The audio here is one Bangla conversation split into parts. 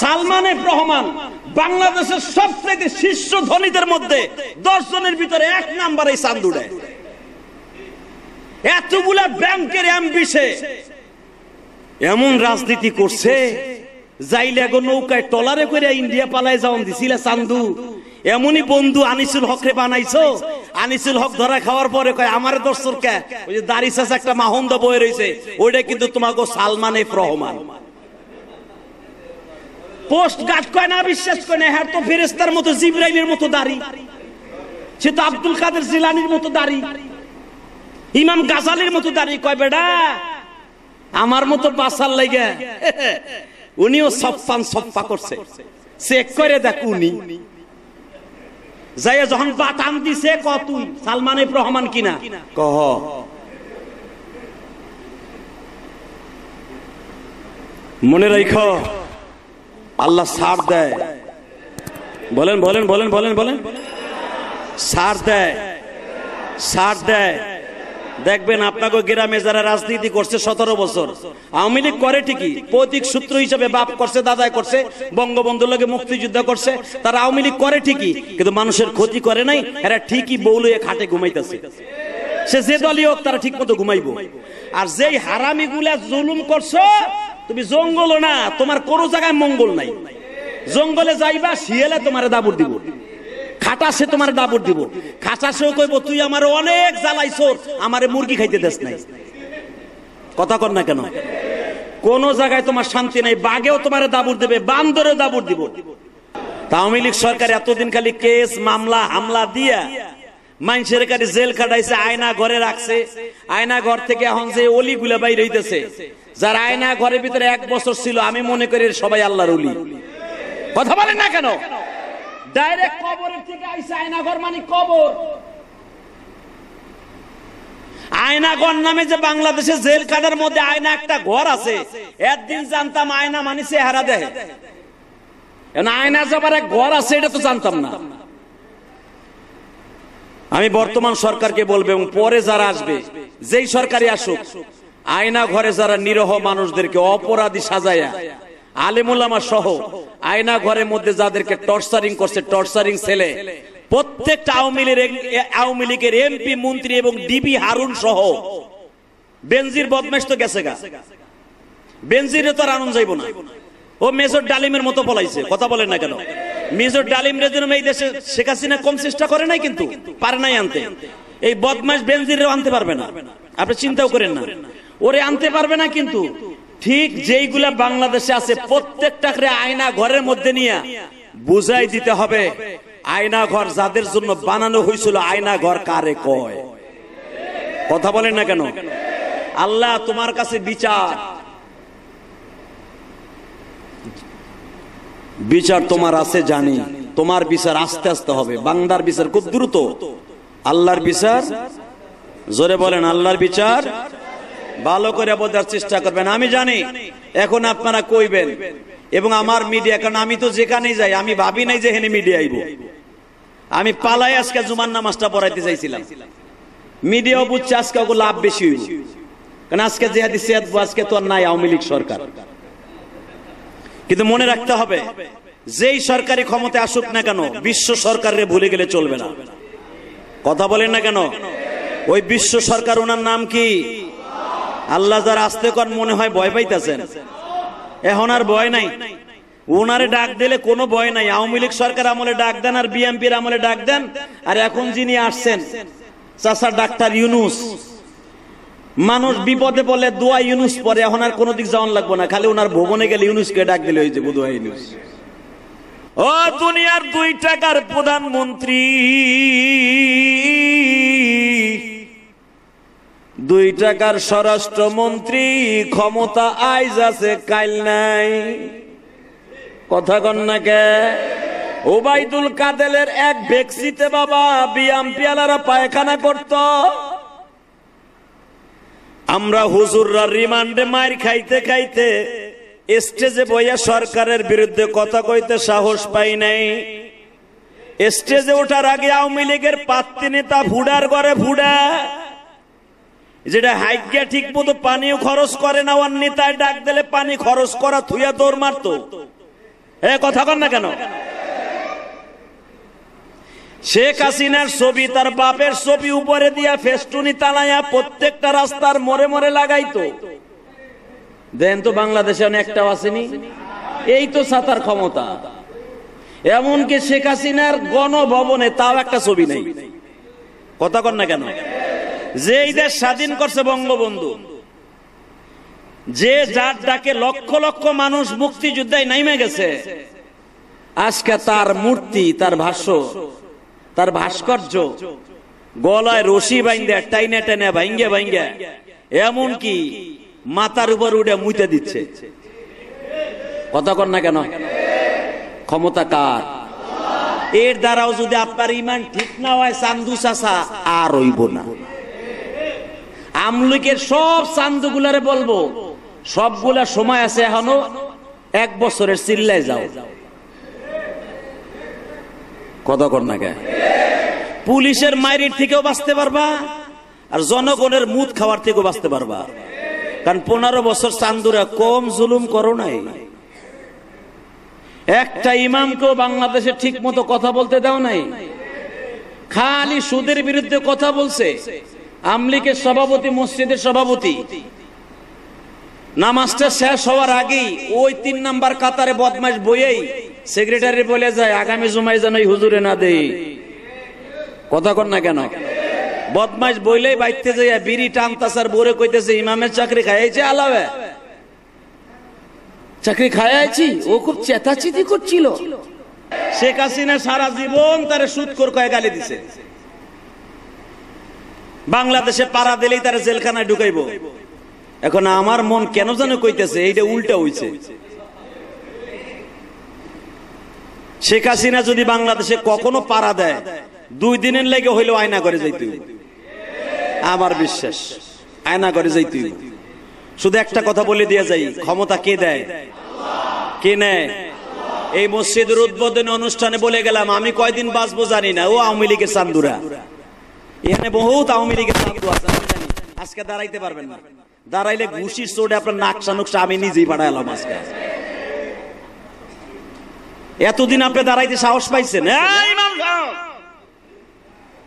সালমানের রহমান বাংলাদেশের সবচেয়ে শীর্ষ ধনীদের মধ্যে দশ জনের ভিতরে এক নাম্বারে চান্দুড়ে এতগুলা ব্যাংকের এমবিসে এমন রাজনীতি করছে যাইলে গো নৌকায় টলারে করে ইন্ডিয়া পালাই যাওন দিছিল চান্দু এমনই বন্ধু আনিসুল হকরে বানাইছো আনিসুল হক ধরা খাওয়ার পরে কয় আমার দর্শক কে ওই যে দাড়ি চাষ একটা মাহন্দ বয়ে রয়েছে ওইটা কিন্তু তোমাকে Salman F Rahman post guard কয় না বিশ্বাস করে না হ্যাঁ তো ফেরেস্তার মতো জিব্রাইলের মতো দাড়ি সে তো আব্দুল কাদের জিলানির মতো দাড়ি ইমাম গাজালের মতো দাড়ি কয় বেটা আমার মতো বাসার লাগে উনিও সপ্পান সপ্পা করছে চেক করে দেখ উনি যাই যখন বাতাম দিছে ক তুই সালমান রহমান কিনা কহ মনে রাখ আল্লাহ সার দেয় বলেন বলেন বলেন বলেন বলেন সার দেয় সার দেয় দেখবেন আপনাকে গ্রামে যারা রাজনীতি করছে সতেরো বছর আওয়ামী লীগ করে ঠিকই পৈতৃক সূত্র হিসেবে বাপ করছে দাদায় করছে বঙ্গবন্ধুর লোকে মুক্তিযুদ্ধ করছে তারা আওয়ামী লীগ করে ঠিকই কিন্তু মানুষের ক্ষতি করে নাই এরা ঠিকই বৌলুয়ে খাটে ঘুমাইতেছে সে যে দলই হোক তারা ঠিক মতো ঘুমাইব আর যেই হারামিগুলা জুলুম করছো তুমি জঙ্গল না তোমার কোনো জায়গায় মঙ্গল নাই জঙ্গলে যাইবা শিয়ালে তোমার দাবুর দিব খাটাসে তোমার দাবুর দিব খাটাসেও কইব তুই আমার অনেক জ্বালাইছ আমারে মুরগি খাইতে দেশ নাই কথা কর না কেন কোন জায়গায় তোমার শান্তি নাই বাঘেও তোমার দাবুর দেবে বান্দরেও দাবুর দিব আওয়ামী লীগ সরকার এতদিন খালি কেস মামলা হামলা দিয়া মানুষের কাছে জেল খাটাইছে আয়না ঘরে রাখছে আয়না ঘর থেকে এখন যে অলি গুলা বাইরে হইতেছে যার আয়না ঘরের ভিতরে এক বছর ছিল আমি মনে করি সবাই আল্লাহর অলি কথা বলেন না কেন ডাইরেক্ট কবরের থেকে আইসে আয়না ঘর মানে কবর আয়নাঘর নামে যে বাংলাদেশে জেল খাটার মধ্যে আয়না একটা ঘর আছে একদিন জানতাম আয়না মানে চেহারা দেয় আয়না যাবার এক ঘর আছে এটা তো জানতাম না আমি বর্তমান সরকারকে বলবো এবং পরে যারা আসবে যেই সরকারই আসুক আয়না ঘরে যারা নিরহ মানুষদেরকে অপরাধী সাজায়া আলেমুলামা সহ আয়না ঘরের মধ্যে যাদেরকে টর্চারিং করছে টর্চারিং ছেলে প্রত্যেকটা আওয়ামী লীগের আওয়ামী লীগের এমপি মন্ত্রী এবং ডিবি হারুন সহ বেনজির বদমেশ তো গেছে গা বেনজিরে তো আর আনন্দ যাইব না ও মেজর ডালিমের মতো পলাইছে কথা বলেন না কেন মিজর ডালিম রেজনম এই দেশে শেখ হাসিনা কম চেষ্টা করে নাই কিন্তু পারে নাই আনতে এই বদমাস বেনজিরও আনতে পারবে না আপনি চিন্তাও করেন না ওরে আনতে পারবে না কিন্তু ঠিক যেইগুলা বাংলাদেশে আছে করে আয়না ঘরের মধ্যে নিয়ে বুঝাই দিতে হবে আয়না ঘর যাদের জন্য বানানো হয়েছিল আয়না ঘর কারে কয় কথা বলেন না কেন আল্লাহ তোমার কাছে বিচার বিচার তোমার আছে জানি তোমার বিচার আস্তে আস্তে হবে বাংলার বিচার খুব দ্রুত আল্লাহর বিচার জোরে বলেন আল্লাহর বিচার ভালো করে বোঝার চেষ্টা করবেন আমি জানি এখন আপনারা কইবেন এবং আমার মিডিয়া কারণ আমি তো যেখানেই যাই আমি ভাবি নাই যে হেনে মিডিয়া আইব আমি পালাই আজকে জুমান নামাজটা পড়াইতে চাইছিলাম মিডিয়াও বুঝছে আজকে লাভ বেশি হইব কারণ আজকে যে হাদিস আজকে তো আর নাই আওয়ামী লীগ সরকার কিন্তু মনে রাখতে হবে যেই সরকারি ক্ষমতা আসুক না কেন বিশ্ব সরকারে ভুলে গেলে চলবে না কথা বলেন না কেন ওই বিশ্ব সরকার ওনার নাম কি আল্লাহ যারা আসতে কর মনে হয় ভয় পাইতেছেন এখন আর ভয় নাই ওনারে ডাক দিলে কোনো ভয় নাই আওয়ামী লীগ সরকার আমলে ডাক দেন আর বিএমপির আমলে ডাক দেন আর এখন যিনি আসছেন চাষা ডাক্তার ইউনুস মানুষ বিপদে বলে দোয়া ইউনুস পরে এখন আর কোনো দিক যাওয়ান লাগবো না খালি ওনার ভবনে গেলে ইউনুসকে ডাক দিলে হয়েছে দোয়া ইউনুস ও দুনিয়ার দুই টাকার প্রধানমন্ত্রী দুই টাকার স্বরাষ্ট্রমন্ত্রী ক্ষমতা আইজ আছে কাইল নাই কথা কে ওবাইদুল কাদেলের এক ব্যক্তিতে বাবা বিয়াম পিয়ালারা পায়খানা করতো আমরা হুজুররা রিমান্ডে মার খাইতে খাইতে স্টেজে বইয়া সরকারের বিরুদ্ধে কথা কইতে সাহস পাই নাই স্টেজে ওঠার আগে আওয়ামী লীগের পাত্তি নেতা ভুডার ঘরে ভুডা যেটা হাইজ্ঞা ঠিক মতো পানিও খরচ করে না ওর নেতায় ডাক দিলে পানি খরচ করা থুইয়া দৌড় মারতো এ কথা কর না কেন শেখ হাসিনার ছবি তার বাপের ছবি উপরে দিয়া ফেস্টুনি তালাইয়া প্রত্যেকটা রাস্তার মরে মরে লাগাইতো দেন তো বাংলাদেশে অনেকটাও আসেনি এই তো সাতার ক্ষমতা এমনকি শেখ হাসিনার গণভবনে তাও একটা ছবি নেই কথা কর না কেন যে এই দেশ স্বাধীন করছে বঙ্গবন্ধু যে যার ডাকে লক্ষ লক্ষ মানুষ মুক্তিযুদ্ধায় নাইমে গেছে আজকে তার মূর্তি তার ভাষ্য তার ভাস্কর্য গলায় রশি বাইন্দে টাইনে টেনে ভাইঙ্গে ভাইঙ্গে এমন কি মাথার উপর উঠে মুইতে দিচ্ছে কতক্ষণ না কেন ক্ষমতা কার এর দ্বারাও যদি আপনার ইমান ঠিক না হয় চান্দু চাষা আর হইব না আমলিকের সব চান্দু বলবো সবগুলা সময় আছে এখনো এক বছরের চিল্লায় যাও কত কর না কে পুলিশের মায়ের থেকেও বাঁচতে পারবা আর জনগণের মুদ খাওয়ার থেকেও বাঁচতে পারবা কারণ পনেরো বছর চান্দুরা কম জুলুম করো নাই একটা ইমামকেও বাংলাদেশে ঠিক মতো কথা বলতে দাও নাই খালি সুদের বিরুদ্ধে কথা বলছে আমলিকের সভাপতি মসজিদের সভাপতি নামাজটা শেষ হওয়ার আগেই ওই তিন নাম্বার কাতারে বদমাস বইয়েই সেক্রেটারি বলে যায় আগামী জুমাই যেন হুজুরে না দেই কথা কর না কেন বদমাস বইলেই বাইতে যাইয়া বিড়ি টানতাসার বোরে কইতেছে ইমামের চাকরি খাইছে আলাবে চাকরি খাইছি ও খুব চেতাচিতি করছিল শেখ হাসিনা সারা জীবন তারে কর কয়ে গালি দিছে বাংলাদেশে পাড়া দিলেই তারা জেলখানায় ঢুকাইব এখন আমার মন কেন যেন কইতেছে এইটা উল্টা হইছে শেখ হাসিনা যদি বাংলাদেশে কখনো পাড়া দেয় দুই দিনের লেগে হইলেও আয়না করে যাইতে আমার বিশ্বাস আয়না করে যাইতে শুধু একটা কথা বলে দিয়ে যাই ক্ষমতা কে দেয় কে নেয় এই মসজিদের উদ্বোধন অনুষ্ঠানে বলে গেলাম আমি কয়দিন বাঁচবো জানি না ও আওয়ামী লীগের চান্দুরা এখানে বহুত আওয়ামী লীগের আছে আমি জানি আজকে দাঁড়াইতে পারবেন না দাঁড়াইলে ঘুষি চোটে আপনার নাকশা নকশা আমি নিজেই পাঠালাম আজকে এতদিন আপনি দাঁড়াইতে সাহস পাইছেন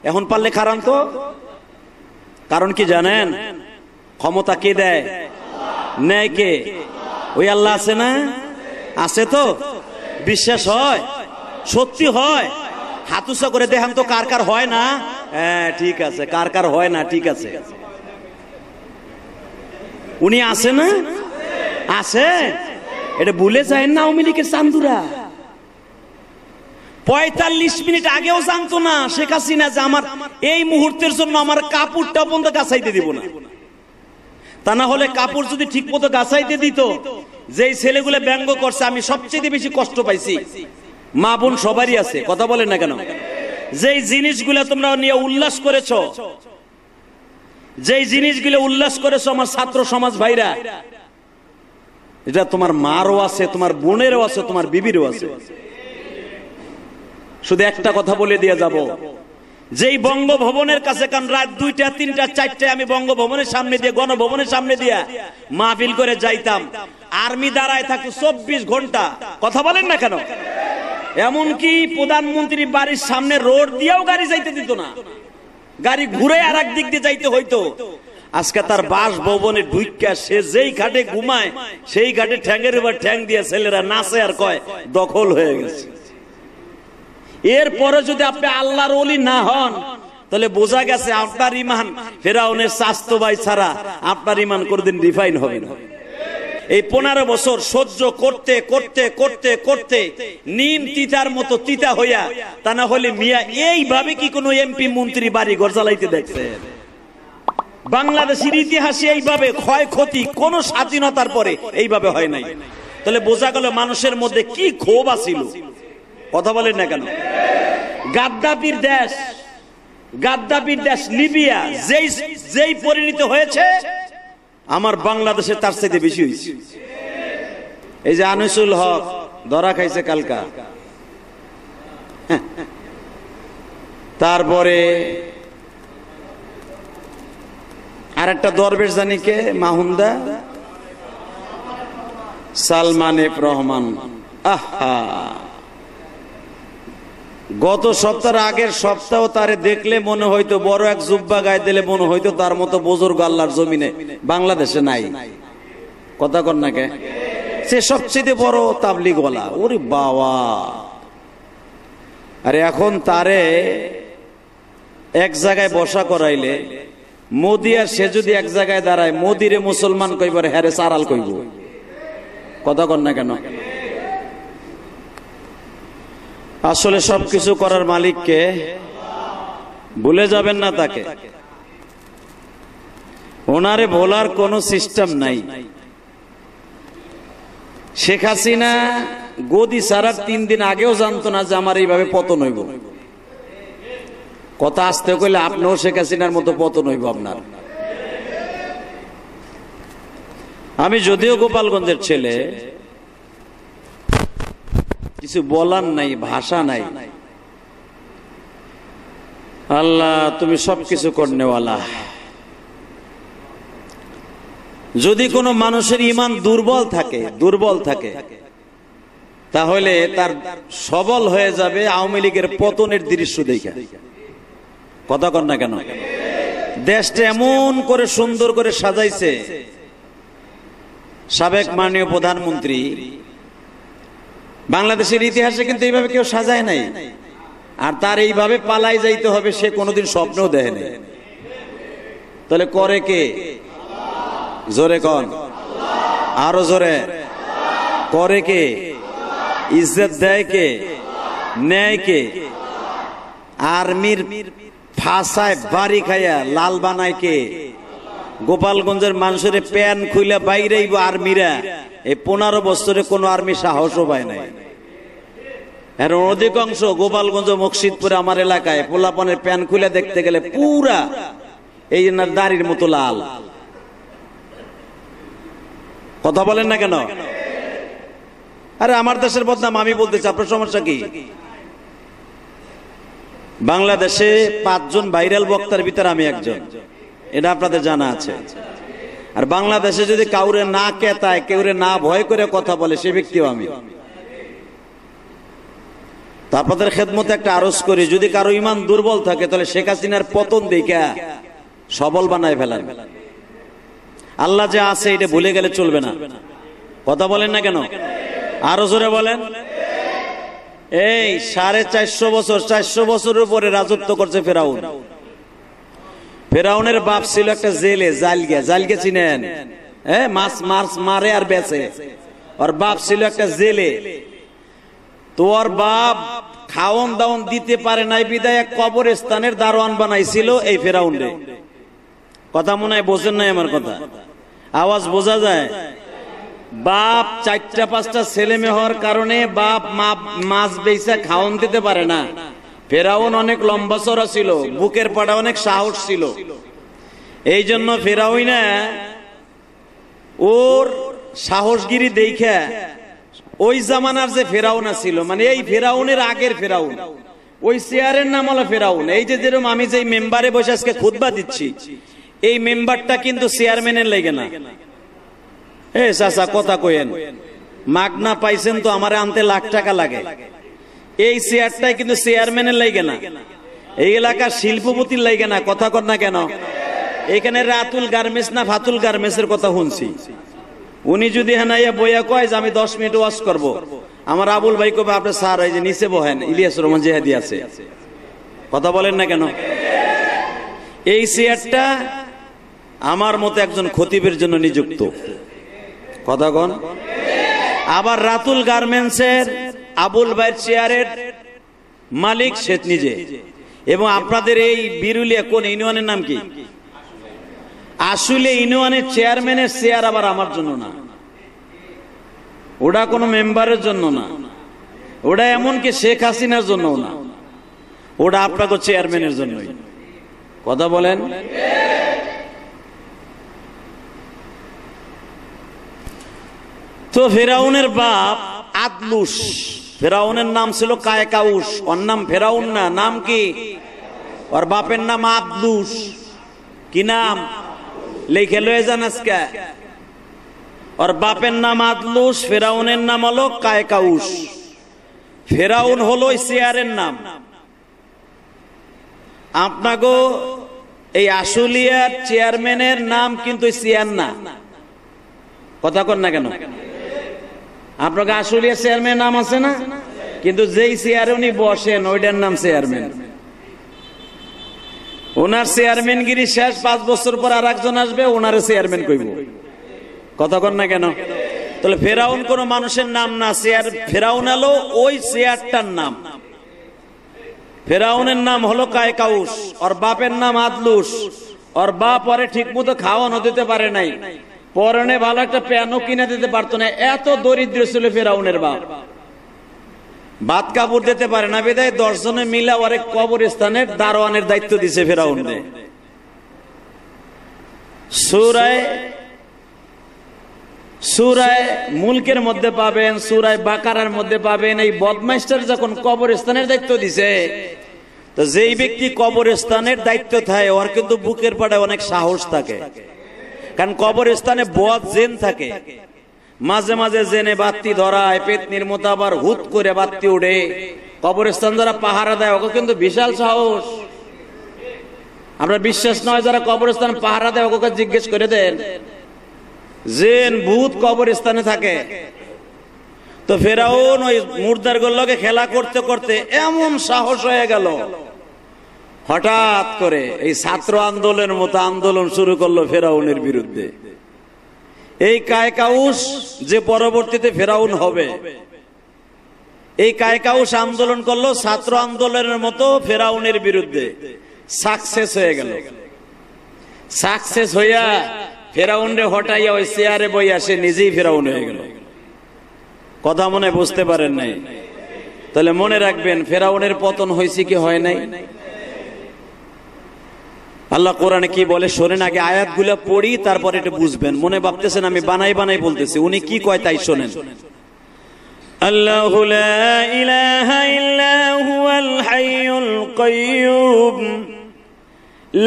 এখন পারলে খারাপ তো কারণ কি জানেন ক্ষমতা কে দেয় নেয় কে ওই আল্লাহ আছে না আছে তো বিশ্বাস হয় সত্যি হয় হাতুসা করে দেখান তো কার কার হয় না হ্যাঁ ঠিক আছে কার কার হয় না ঠিক আছে উনি আছে না আছে এটা ভুলে যায় না আওয়ামী লীগের চান্দুরা পঁয়তাল্লিশ মিনিট আগেও জানতো না শেখ হাসিনা যে আমার এই মুহূর্তের জন্য আমার কাপড়টা পর্যন্ত গাছাইতে দিব না তা না হলে কাপড় যদি ঠিক মতো গাছাইতে দিত যে ছেলেগুলো ব্যঙ্গ করছে আমি সবচেয়ে বেশি কষ্ট পাইছি মা বোন সবারই আছে কথা বলে না কেন যেই জিনিসগুলো তোমরা নিয়ে উল্লাস করেছ যেই জিনিসগুলো উল্লাস করেছ আমার ছাত্র সমাজ ভাইরা এটা তোমার মারও আছে তোমার বোনেরও আছে তোমার বিবিরও আছে শুধু একটা কথা বলে দিয়ে যাব যেই বঙ্গভবনের কাছে কারণ রাত দুইটা তিনটা চারটে আমি বঙ্গভবনের সামনে দিয়ে গণভবনের সামনে দিয়ে মাহফিল করে যাইতাম আর্মি দাঁড়ায় থাকতো চব্বিশ ঘন্টা কথা বলেন না কেন এমনকি প্রধানমন্ত্রী বাড়ির সামনে রোড দিয়েও গাড়ি যাইতে দিত না গাড়ি ঘুরে আর এক দিক দিয়ে যাইতে হইতো আজকে তার বাস ভবনে ঢুইকা সে যেই ঘাটে ঘুমায় সেই ঘাটে ঠ্যাঙের উপর ঠ্যাং দিয়ে ছেলেরা নাচে আর কয় দখল হয়ে গেছে এরপরে যদি আপনি আল্লাহর অলি না হন তাহলে বোঝা গেছে আপনার ইমান ফেরাউনের স্বাস্থ্য ভাই ছাড়া আপনার ইমান কোনদিন রিফাইন হবে না এই পনেরো বছর সহ্য করতে করতে করতে করতে নিম তিতার মতো তিতা হইয়া তা না হলে মিয়া এইভাবে কি কোনো এমপি মন্ত্রী বাড়ি ঘর জ্বালাইতে দেখছে বাংলাদেশের ইতিহাসে এইভাবে ক্ষয়ক্ষতি কোন স্বাধীনতার পরে এইভাবে হয় নাই তাহলে বোঝা গেল মানুষের মধ্যে কি ক্ষোভ আছিল কথা বলেন না কেন গাদ্দাফির দেশ গাদ্দাফির দেশ লিবিয়া যেই যেই পরিণত হয়েছে আমার বাংলাদেশে তার চাইতে বেশি হয়েছে এই যে আনিসুল হক ধরা খাইছে কালকা তারপরে আর একটা দরবেশ কে মাহুন্দা সালমান এফ রহমান আহা গত সপ্তাহের আগের সপ্তাহ তারে দেখলে মনে হইতো বড় এক জুব্বা গায়ে দিলে মনে হইতো তার মতো বজর গাল্লার জমিনে বাংলাদেশে নাই কথা কর না কে সে সবচেয়ে বড় তাবলি গলা ওরে বাবা আরে এখন তারে এক জায়গায় বসা করাইলে মোদি আর সে যদি এক জায়গায় দাঁড়ায় মোদিরে মুসলমান কইবার হ্যারে সারাল কইব কথা কর না কেন আসলে সব কিছু করার মালিককে ভুলে যাবেন না তাকে ওনারে ভোলার কোনো সিস্টেম নাই শেখ হাসিনা গদি সারার তিন দিন আগেও জানতো না যে আমার এইভাবে পতন হইব কথা আসতে কইলে আপনিও শেখ হাসিনার মতো পতন হইব আপনার আমি যদিও গোপালগঞ্জের ছেলে কিছু বলার নাই ভাষা নাই আল্লাহ তুমি সবকিছু কর্নেওয়ালা যদি কোনো মানুষের ইমান দুর্বল থাকে দুর্বল থাকে তাহলে তার সবল হয়ে যাবে আওয়ামী লীগের পতনের দৃশ্য দেখে কথা কর না কেন দেশটা এমন করে সুন্দর করে সাজাইছে সাবেক মাননীয় প্রধানমন্ত্রী বাংলাদেশের ইতিহাসে কিন্তু এইভাবে কেউ সাজায় নাই আর তার এইভাবে পালাই যাইতে হবে সে কোনোদিন স্বপ্নও দেয় নাই তাহলে করে কে জোরে কন আরো জোরে করে কে ইজ্জত দেয় কে নেয় কে আর্মির ফাঁসায় বাড়ি খাইয়া লাল বানায় কে গোপালগঞ্জের মানুষের প্যান খুলে বাইরেই আর্মিরা এই পনেরো বছরে কোনো আর্মি সাহসও পায় নাই আর অধিকাংশ গোপালগঞ্জ মকসিদপুরে আমার এলাকায় পোলাপনের প্যান খুলে দেখতে গেলে পুরা এই দাড়ির মতো লাল কথা বলেন না কেন আরে আমার দেশের বদনাম আমি বলতেছি আপনার সমস্যা কি বাংলাদেশে পাঁচজন ভাইরাল বক্তার ভিতরে আমি একজন এটা আপনাদের জানা আছে আর বাংলাদেশে যদি কাউরে না কেতায় কেউরে না ভয় করে কথা বলে সে ব্যক্তিও আমি তো আপনাদের খেদমতে একটা আরজ করি যদি কারো ইমান দুর্বল থাকে তাহলে শেখ হাসিনার পতন দেখা সবল বানায় ফেলার আল্লাহ যে আছে এটা ভুলে গেলে চলবে না কথা বলেন না কেন আরো জোরে বলেন এই সাড়ে চারশো বছর চারশো বছরের উপরে রাজত্ব করছে ফেরাউন ফেরাউনের বাপ ছিল একটা জেলে জালগে জালগে চিনেন হ্যাঁ মাছ মাছ মারে আর বেচে ওর বাপ ছিল একটা জেলে তোর বাপ খাওন দাওন দিতে পারে নাই বিদায় এক স্থানের দারোয়ান বানাইছিল এই ফেরাউন কথা মনে হয় বোঝেন নাই আমার কথা আওয়াজ বোঝা যায় বাপ চারটা পাঁচটা ছেলে মেয়ে হওয়ার কারণে বাপ মাছ বেচা খাওন দিতে পারে না ফেরাউন অনেক লম্বা চড়া ছিল বুকের পাড়া অনেক সাহস ছিল এই জন্য ফেরাউইনা ওর সাহসগিরি দেখে ওই জামানার যে ফেরাউনা ছিল মানে এই ফেরাউনের আগের ফেরাউন ওই চেয়ারের নাম হলো ফেরাউন এই যে যেরকম আমি যে মেম্বারে বসে আজকে খুদবা দিচ্ছি এই মেম্বারটা কিন্তু চেয়ারম্যানের লেগে না এ চাচা কথা কইেন মাগনা পাইছেন তো আমার আনতে লাখ টাকা লাগে এই চেয়ারটাই কিন্তু চেয়ারম্যানের লাইগে না এই এলাকার শিল্পপতির লাইগে না কথা কর না কেন এখানে রাতুল গার্মেন্টস না ফাতুল গার্মেন্টস এর কথা শুনছি উনি যদি হেনাইয়া বইয়া কয় যে আমি দশ মিনিট ওয়াশ করব। আমার আবুল ভাই কবে আপনার স্যার এই যে নিচে বহেন ইলিয়াস রহমান জেহাদি আছে কথা বলেন না কেন এই চেয়ারটা আমার মতো একজন খতিবের জন্য নিযুক্ত কথা কন আবার রাতুল গার্মেন্টসের আবুল ভাইয়ের চেয়ারের মালিক সে নিজে এবং আপনাদের এই বিরুলিয়া কোন ইউনিয়নের নাম কি আসলে ইউনিয়নের চেয়ারম্যানের চেয়ার আবার আমার জন্য না ওটা কোনো মেম্বারের জন্য না ওটা এমনকি শেখ হাসিনার জন্য না ওটা আপনাকে চেয়ারম্যানের জন্যই কথা বলেন তো ফেরাউনের বাপ আদলুস ফেরাউনের নাম ছিল কায়কাউস ওর নাম ফেরাউন না নাম কি ওর বাপের নাম আবদুস কি নাম লিখে লয়ে যান আজকে ওর বাপের নাম আদলুস ফেরাউনের নাম হলো কায়কাউস ফেরাউন হলো চেয়ারের নাম আপনাকে এই আশুলিয়ার চেয়ারম্যানের নাম কিন্তু সিয়ার না কথা কন না কেন আপনাকে আসলে চেয়ারম্যান নাম আছে না কিন্তু যেই চেয়ারে উনি বসেন ওইটার নাম চেয়ারম্যান ওনার চেয়ারম্যানগিরি শেষ পাঁচ বছর পর আর একজন আসবে ওনারে চেয়ারম্যান কইব কতক্ষণ না কেন তাহলে ফেরাউন কোন মানুষের নাম না চেয়ার ফেরাউন এলো ওই চেয়ারটার নাম ফেরাউনের নাম হলো কায়কাউস ওর বাপের নাম আদলুস ওর বাপ পরে ঠিক মতো খাওয়ানো দিতে পারে নাই পরনে ভালো একটা প্যানও কিনে দিতে পারতো না এত দরিদ্র ছিল ফেরাউনের বাপ বাদ কাপড় দিতে পারে না বিদায় দর্শনে মিলা কবর স্থানের দারোয়ানের দায়িত্ব দিছে ফেরাউন সুরায় সুরায় মুলকের মধ্যে পাবেন সুরায় বাকারার মধ্যে পাবেন এই বদমাইস্টার যখন কবরস্থানের দায়িত্ব দিছে তো যেই ব্যক্তি কবরস্থানের দায়িত্ব থাকে ওর কিন্তু বুকের পাড়ে অনেক সাহস থাকে কারণ কবর স্থানে বদ জেন থাকে মাঝে মাঝে জেনে বাত্তি ধরায় পেতনির মতো আবার হুত করে বাত্তি উড়ে কবরস্থান যারা পাহারা দেয় ওকে কিন্তু বিশাল সাহস আমরা বিশ্বাস নয় যারা কবরস্থান পাহারা দেয় ওকে জিজ্ঞেস করে দেন জেন ভূত কবরস্থানে থাকে তো ফেরাউন ওই মুর্দার গোল্লকে খেলা করতে করতে এমন সাহস হয়ে গেল হঠাৎ করে এই ছাত্র আন্দোলনের মতো আন্দোলন শুরু করলো ফেরাউনের বিরুদ্ধে এই কায়কাউস যে পরবর্তীতে ফেরাউন হবে এই কায়কাউস আন্দোলন করলো ছাত্র আন্দোলনের মতো ফেরাউনের বিরুদ্ধে সাকসেস হয়ে গেল সাকসেস হইয়া ফেরাউনে হটাইয়া ওই চেয়ারে বইয়া সে নিজেই ফেরাউন হয়ে গেল কথা মনে বুঝতে পারেন নাই তাহলে মনে রাখবেন ফেরাউনের পতন হয়েছে কি হয় নাই আল্লাহ কোরআনে কি বলে শোনেন আগে আয়াতগুলো পড়ি তারপর এটা বুঝবেন মনে ভাবতেছেন আমি বানাই বানাই বলতেছি উনি কি কয় তাই শোনেন আল্লাহ ইলাহা ইল্লাহুল হাইয়ুল কাইয়ুম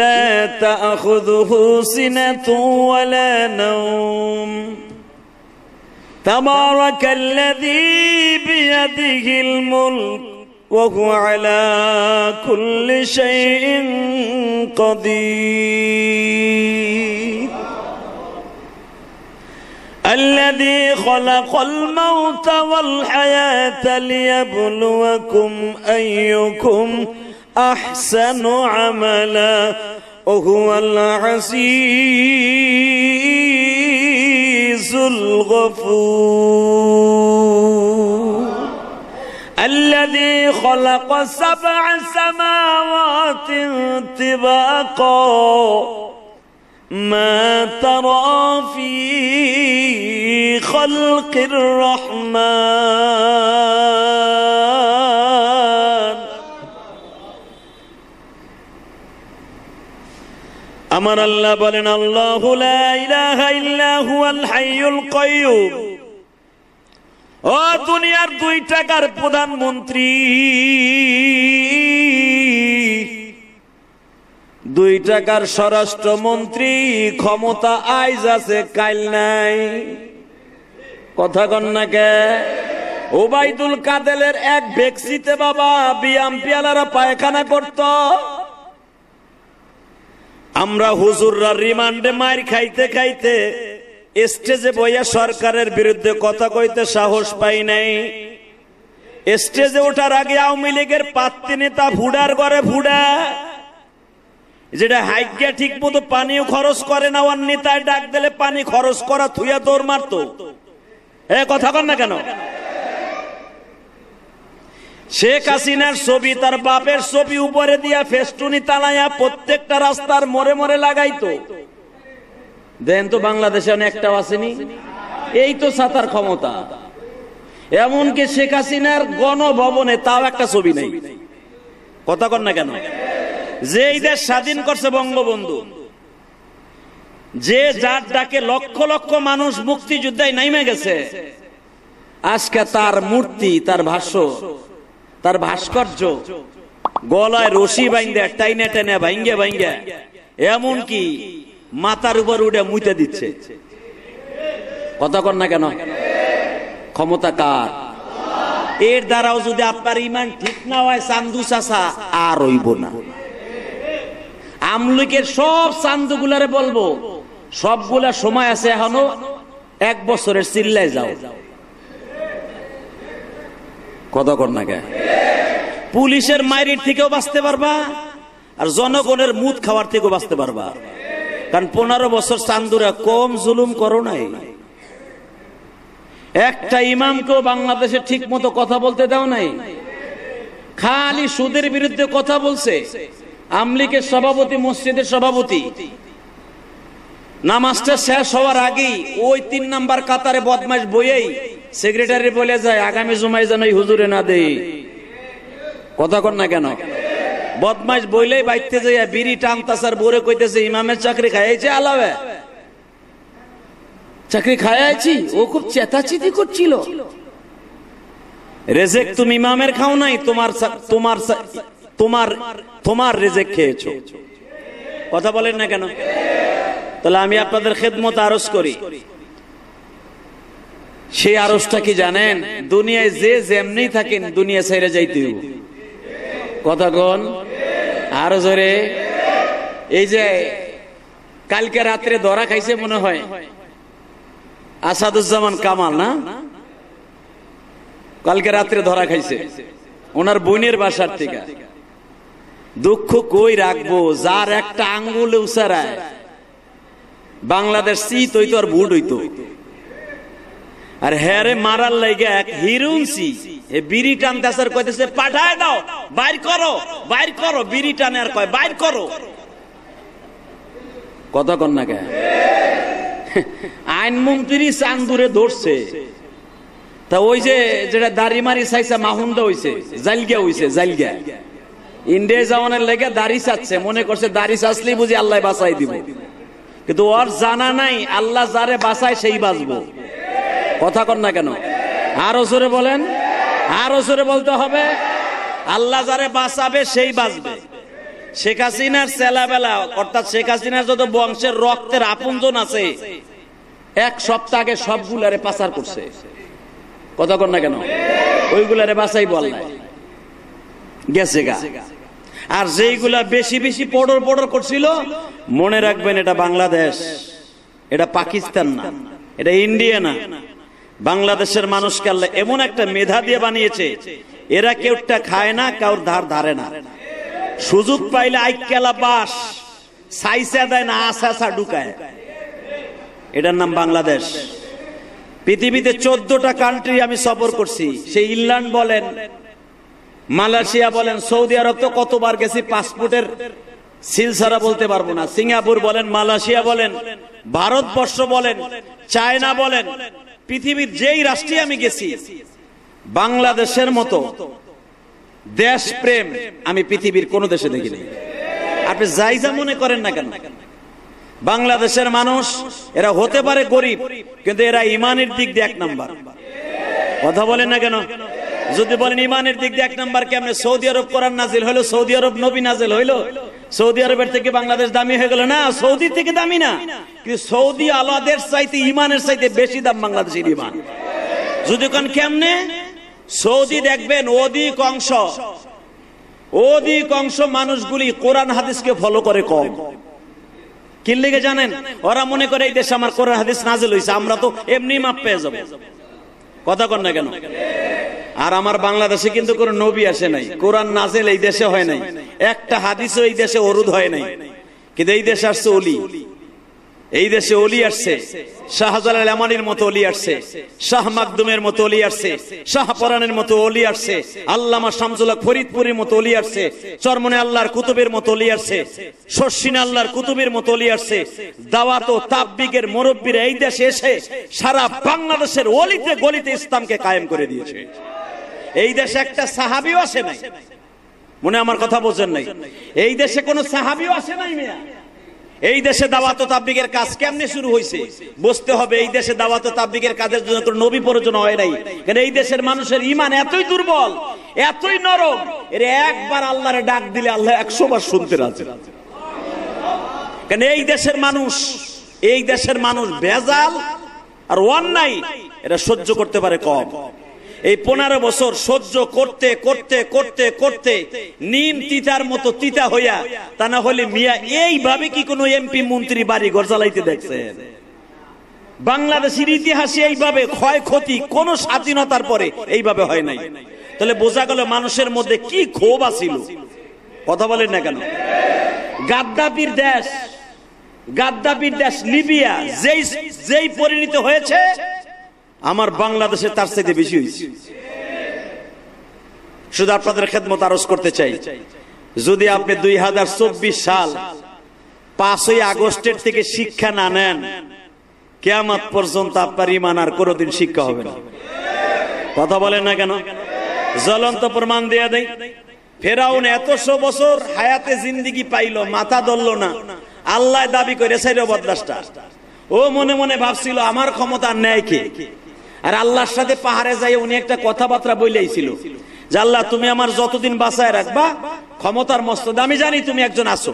লা তাখুযুহু সিনাতু ওয়ালা নাওম তাবারাকাল্লাযী বিয়াদিহিল মুলক وهو على كل شيء قدير الذي خلق الموت والحياة ليبلوكم أيكم أحسن عملا وهو العزيز الغفور الذي خلق سبع سماوات طباقا ما ترى في خلق الرحمن أمر الله بلنا الله لا إله إلا هو الحي القيوم ও দুনিয়ার দুই টাকার প্রধানমন্ত্রী দুই টাকার স্বরাষ্ট্রমন্ত্রী ক্ষমতা আইজ আছে কাইল নাই কথা কন্যাকে ওবাইদুল কাদেলের এক ব্যক্তিতে বাবা বিয়াম পিয়ালারা পায়খানা করত আমরা হুজুররা রিমান্ডে মার খাইতে খাইতে স্টেজে বইয়া সরকারের বিরুদ্ধে কথা কইতে সাহস পাই নাই স্টেজে ওঠার আগে আওয়ামী লীগের পাত্রি নেতা ভুডার ঘরে ভুডা যেটা হাইকিয়া ঠিক মতো পানিও খরচ করে না ওর নেতায় ডাক দিলে পানি খরচ করা থুইয়া দৌড় মারতো এ কথা কর না কেন শেখ হাসিনার ছবি তার বাপের ছবি উপরে দিয়া ফেস্টুনি তালাইয়া প্রত্যেকটা রাস্তার মোড়ে মোড়ে লাগাইতো দেন তো বাংলাদেশে অনেকটাও আসেনি এই তো সাতার ক্ষমতা এমনকি শেখ হাসিনার গণভবনে তাও একটা ছবি নেই কথা কর না কেন যে এই দেশ স্বাধীন করছে বঙ্গবন্ধু যে যার ডাকে লক্ষ লক্ষ মানুষ মুক্তিযুদ্ধায় নেমে গেছে আজকে তার মূর্তি তার ভাষ্য তার ভাস্কর্য গলায় রশি বাইন্দে টাইনে টেনে ভাইঙ্গে ভাইঙ্গে এমন কি মাথার উপর উঠে মুইতে দিচ্ছে কথা কর না কেন ক্ষমতা কার এর দ্বারাও যদি আপনার ইমান ঠিক না হয় চান্দু চাষা আর হইব না আমলিকের সব গুলারে বলবো সবগুলা সময় আছে এখনো এক বছরের চিল্লায় যাও কত কর না কে পুলিশের মাইরির থেকেও বাঁচতে পারবা আর জনগণের মুদ খাওয়ার থেকেও বাঁচতে পারবা কারণ পনেরো বছর চান্দুরা কম জুলুম করো নাই একটা ইমামকেও বাংলাদেশে ঠিক মতো কথা বলতে দাও নাই খালি সুদের বিরুদ্ধে কথা বলছে আমলিকের সভাপতি মসজিদের সভাপতি নামাজটা শেষ হওয়ার আগেই ওই তিন নাম্বার কাতারে বদমাস বইয়েই সেক্রেটারি বলে যায় আগামী জুমায় যেন হুজুরে না দেই কথা কন না কেন বদমাইশ বইলেই বাইতে যাইয়া বিড়ি টানতাসার বোরে কইতেছে ইমামের চাকরি খাইছে আলাবে চাকরি খাইছি ও খুব চেতাচিতি করছিল রেজেক তুমি ইমামের খাও নাই তোমার তোমার তোমার তোমার রেজেক খেয়েছো কথা বলেন না কেন তাহলে আমি আপনাদের খেদমত আরজ করি সেই আরজটা কি জানেন দুনিয়ায় যে যেমনি থাকেন দুনিয়া ছেড়ে যাইতে কথা কন আরো জোরে এই যে কালকে রাত্রে ধরা খাইছে মনে হয় আসাদুজ্জামান কামাল না কালকে রাত্রে ধরা খাইছে ওনার বোনের বাসার থেকে দুঃখ কই রাখবো যার একটা আঙ্গুলে উসারায় বাংলাদেশ শীত হইতো আর ভুট হইতো আর হ্যারে মারার লাইগা এক হিরুন সি এ বিড়ি টান আর কইতেছে পাঠায় দাও বাইর করো বাইর করো বিড়ি টানে আর কয় বাইর করো কথা কন না কেন চান চান্দুরে ধরছে তা ওই যে যেটা দাড়ি মারি চাইছে মাহুন্দ হইছে জালগিয়া হইছে জালগিয়া ইন্ডিয়া জওয়ানের লেগে দাড়ি চাচ্ছে মনে করছে দাড়ি চাচ্লি বুঝি আল্লাহ বাঁচাই দিব কিন্তু ওর জানা নাই আল্লাহ যারে বাঁচায় সেই বাঁচবো কথা কর না কেন আরো জোরে বলেন আরো জোরে বলতে হবে আল্লাহ যারে বাঁচাবে সেই বাঁচবে শেখ হাসিনার চেলাবেলা অর্থাৎ শেখ হাসিনার যত বংশের রক্তের আপনজন আছে এক সপ্তাহ আগে সবগুলারে পাচার করছে কথা কর না কেন ওইগুলারে বাঁচাই বল গেছে গা আর যেইগুলা বেশি বেশি পড়র পড়র করছিল মনে রাখবেন এটা বাংলাদেশ এটা পাকিস্তান না এটা ইন্ডিয়া না বাংলাদেশের মানুষকে আল্লাহ এমন একটা মেধা দিয়ে বানিয়েছে এরা কেউটা খায় না কাউর ধার ধারে না সুযোগ পাইলে আইকেলা বাস সাইসা দেয় না আসা ঢুকায় এটার নাম বাংলাদেশ পৃথিবীতে চোদ্দটা কান্ট্রি আমি সফর করছি সেই ইংল্যান্ড বলেন মালয়েশিয়া বলেন সৌদি আরব তো কতবার গেছি পাসপোর্টের সিলসারা বলতে পারবো না সিঙ্গাপুর বলেন মালয়েশিয়া বলেন ভারতবর্ষ বলেন চায়না বলেন পৃথিবীর যেই রাষ্ট্রে আমি গেছি বাংলাদেশের মতো দেশ প্রেম আমি পৃথিবীর কোন দেশে দেখিনি আপনি যাই যা মনে করেন না কেন বাংলাদেশের মানুষ এরা হতে পারে গরিব কিন্তু এরা ইমানের দিক দিয়ে এক নাম্বার কথা বলেন না কেন যদি বলেন ইমানের দিক দিয়ে এক নাম্বার কেমনে সৌদি আরব করার নাজিল হইলো সৌদি আরব নবী নাজিল হইলো সৌদি আরবের থেকে বাংলাদেশ দামি হয়ে গেল না সৌদি থেকে দামি না কিন্তু সৌদি আলাদের চাইতে ইমানের চাইতে বেশি দাম বাংলাদেশের ইমান যদি কোন কেমনে সৌদি দেখবেন অধিক অংশ অধিক অংশ মানুষগুলি কোরআন হাদিসকে ফলো করে কম কিন লিগে জানেন ওরা মনে করে এই দেশে আমার কোরআন হাদিস নাজিল হইছে আমরা তো এমনি মাপ পেয়ে যাব কথা কর না কেন আর আমার বাংলাদেশে কিন্তু কোন নবী আসে নাই কোরআন নাজেল এই দেশে হয় নাই একটা হাদিসও এই দেশে অরুদ হয় নাই কিন্তু এই দেশে আসছে অলি এই দেশে অলি আসছে শাহজালাল আমানির মতো অলি আসছে শাহ মাকদুমের মতো অলি আসছে শাহ পরানের মতো অলি আসছে আল্লামা শামসুল্লাহ ফরিদপুরের মতো অলি আসছে চরমনে আল্লাহর কুতুবের মতো অলি আসছে শর্ষিনা আল্লাহর কুতুবের মতো অলি আসছে দাওয়াত ও তাব্বিকের মুরব্বীরা এই দেশে এসে সারা বাংলাদেশের অলিতে গলিতে ইসলামকে কায়েম করে দিয়েছে এই দেশে একটা সাহাবিও আসে নাই মনে আমার কথা বোঝেন নাই এই দেশে কোনো সাহাবিও আসে নাই মেয়া এই দেশে দাওয়াত তাবলিগের কাজ কেমনে শুরু হয়েছে বুঝতে হবে এই দেশে দাওয়াত তাবলিগের কাজের জন্য কোনো নবী প্রয়োজন হয় নাই কারণ এই দেশের মানুষের ইমান এতই দুর্বল এতই নরম এর একবার আল্লাহরে ডাক দিলে আল্লাহ একশো বার শুনতে রাজি কারণ এই দেশের মানুষ এই দেশের মানুষ ভেজাল আর অন্যায় এরা সহ্য করতে পারে কম এই পনেরো বছর সহ্য করতে করতে করতে করতে নিম তিতার মতো তিতা হইয়া তা না হলে মিয়া এইভাবে কি কোনো এমপি মন্ত্রী বাড়ি ঘর চালাইতে দেখছেন বাংলাদেশের ইতিহাসে এইভাবে ক্ষয়ক্ষতি কোন স্বাধীনতার পরে এইভাবে হয় নাই তাহলে বোঝা গেল মানুষের মধ্যে কি ক্ষোভ আছিল কথা বলেন না কেন গাদ্দাফির দেশ গাদ্দাফির দেশ লিবিয়া যেই যেই পরিণত হয়েছে আমার বাংলাদেশে তার চাইতে বেশি হয়েছে শুধু আপনাদের খেদমত আরজ করতে চাই যদি আপনি দুই সাল পাঁচই আগস্টের থেকে শিক্ষা না নেন কেমন পর্যন্ত আপনার ইমান আর কোনোদিন শিক্ষা হবে না কথা বলেন না কেন জ্বলন্ত প্রমাণ দিয়ে দেয় ফেরাউন এতশো বছর হায়াতে জিন্দিগি পাইল মাথা ধরল না আল্লাহ দাবি করে সাইর বদলাসটা ও মনে মনে ভাবছিল আমার ক্ষমতা নেয় কে আর আল্লাহর সাথে পাহাড়ে যাই উনি একটা কথাবার্তা বইলেইছিল যে আল্লাহ তুমি আমার যতদিন বাসায় রাখবা ক্ষমতার মস্তদ আমি জানি তুমি একজন আসো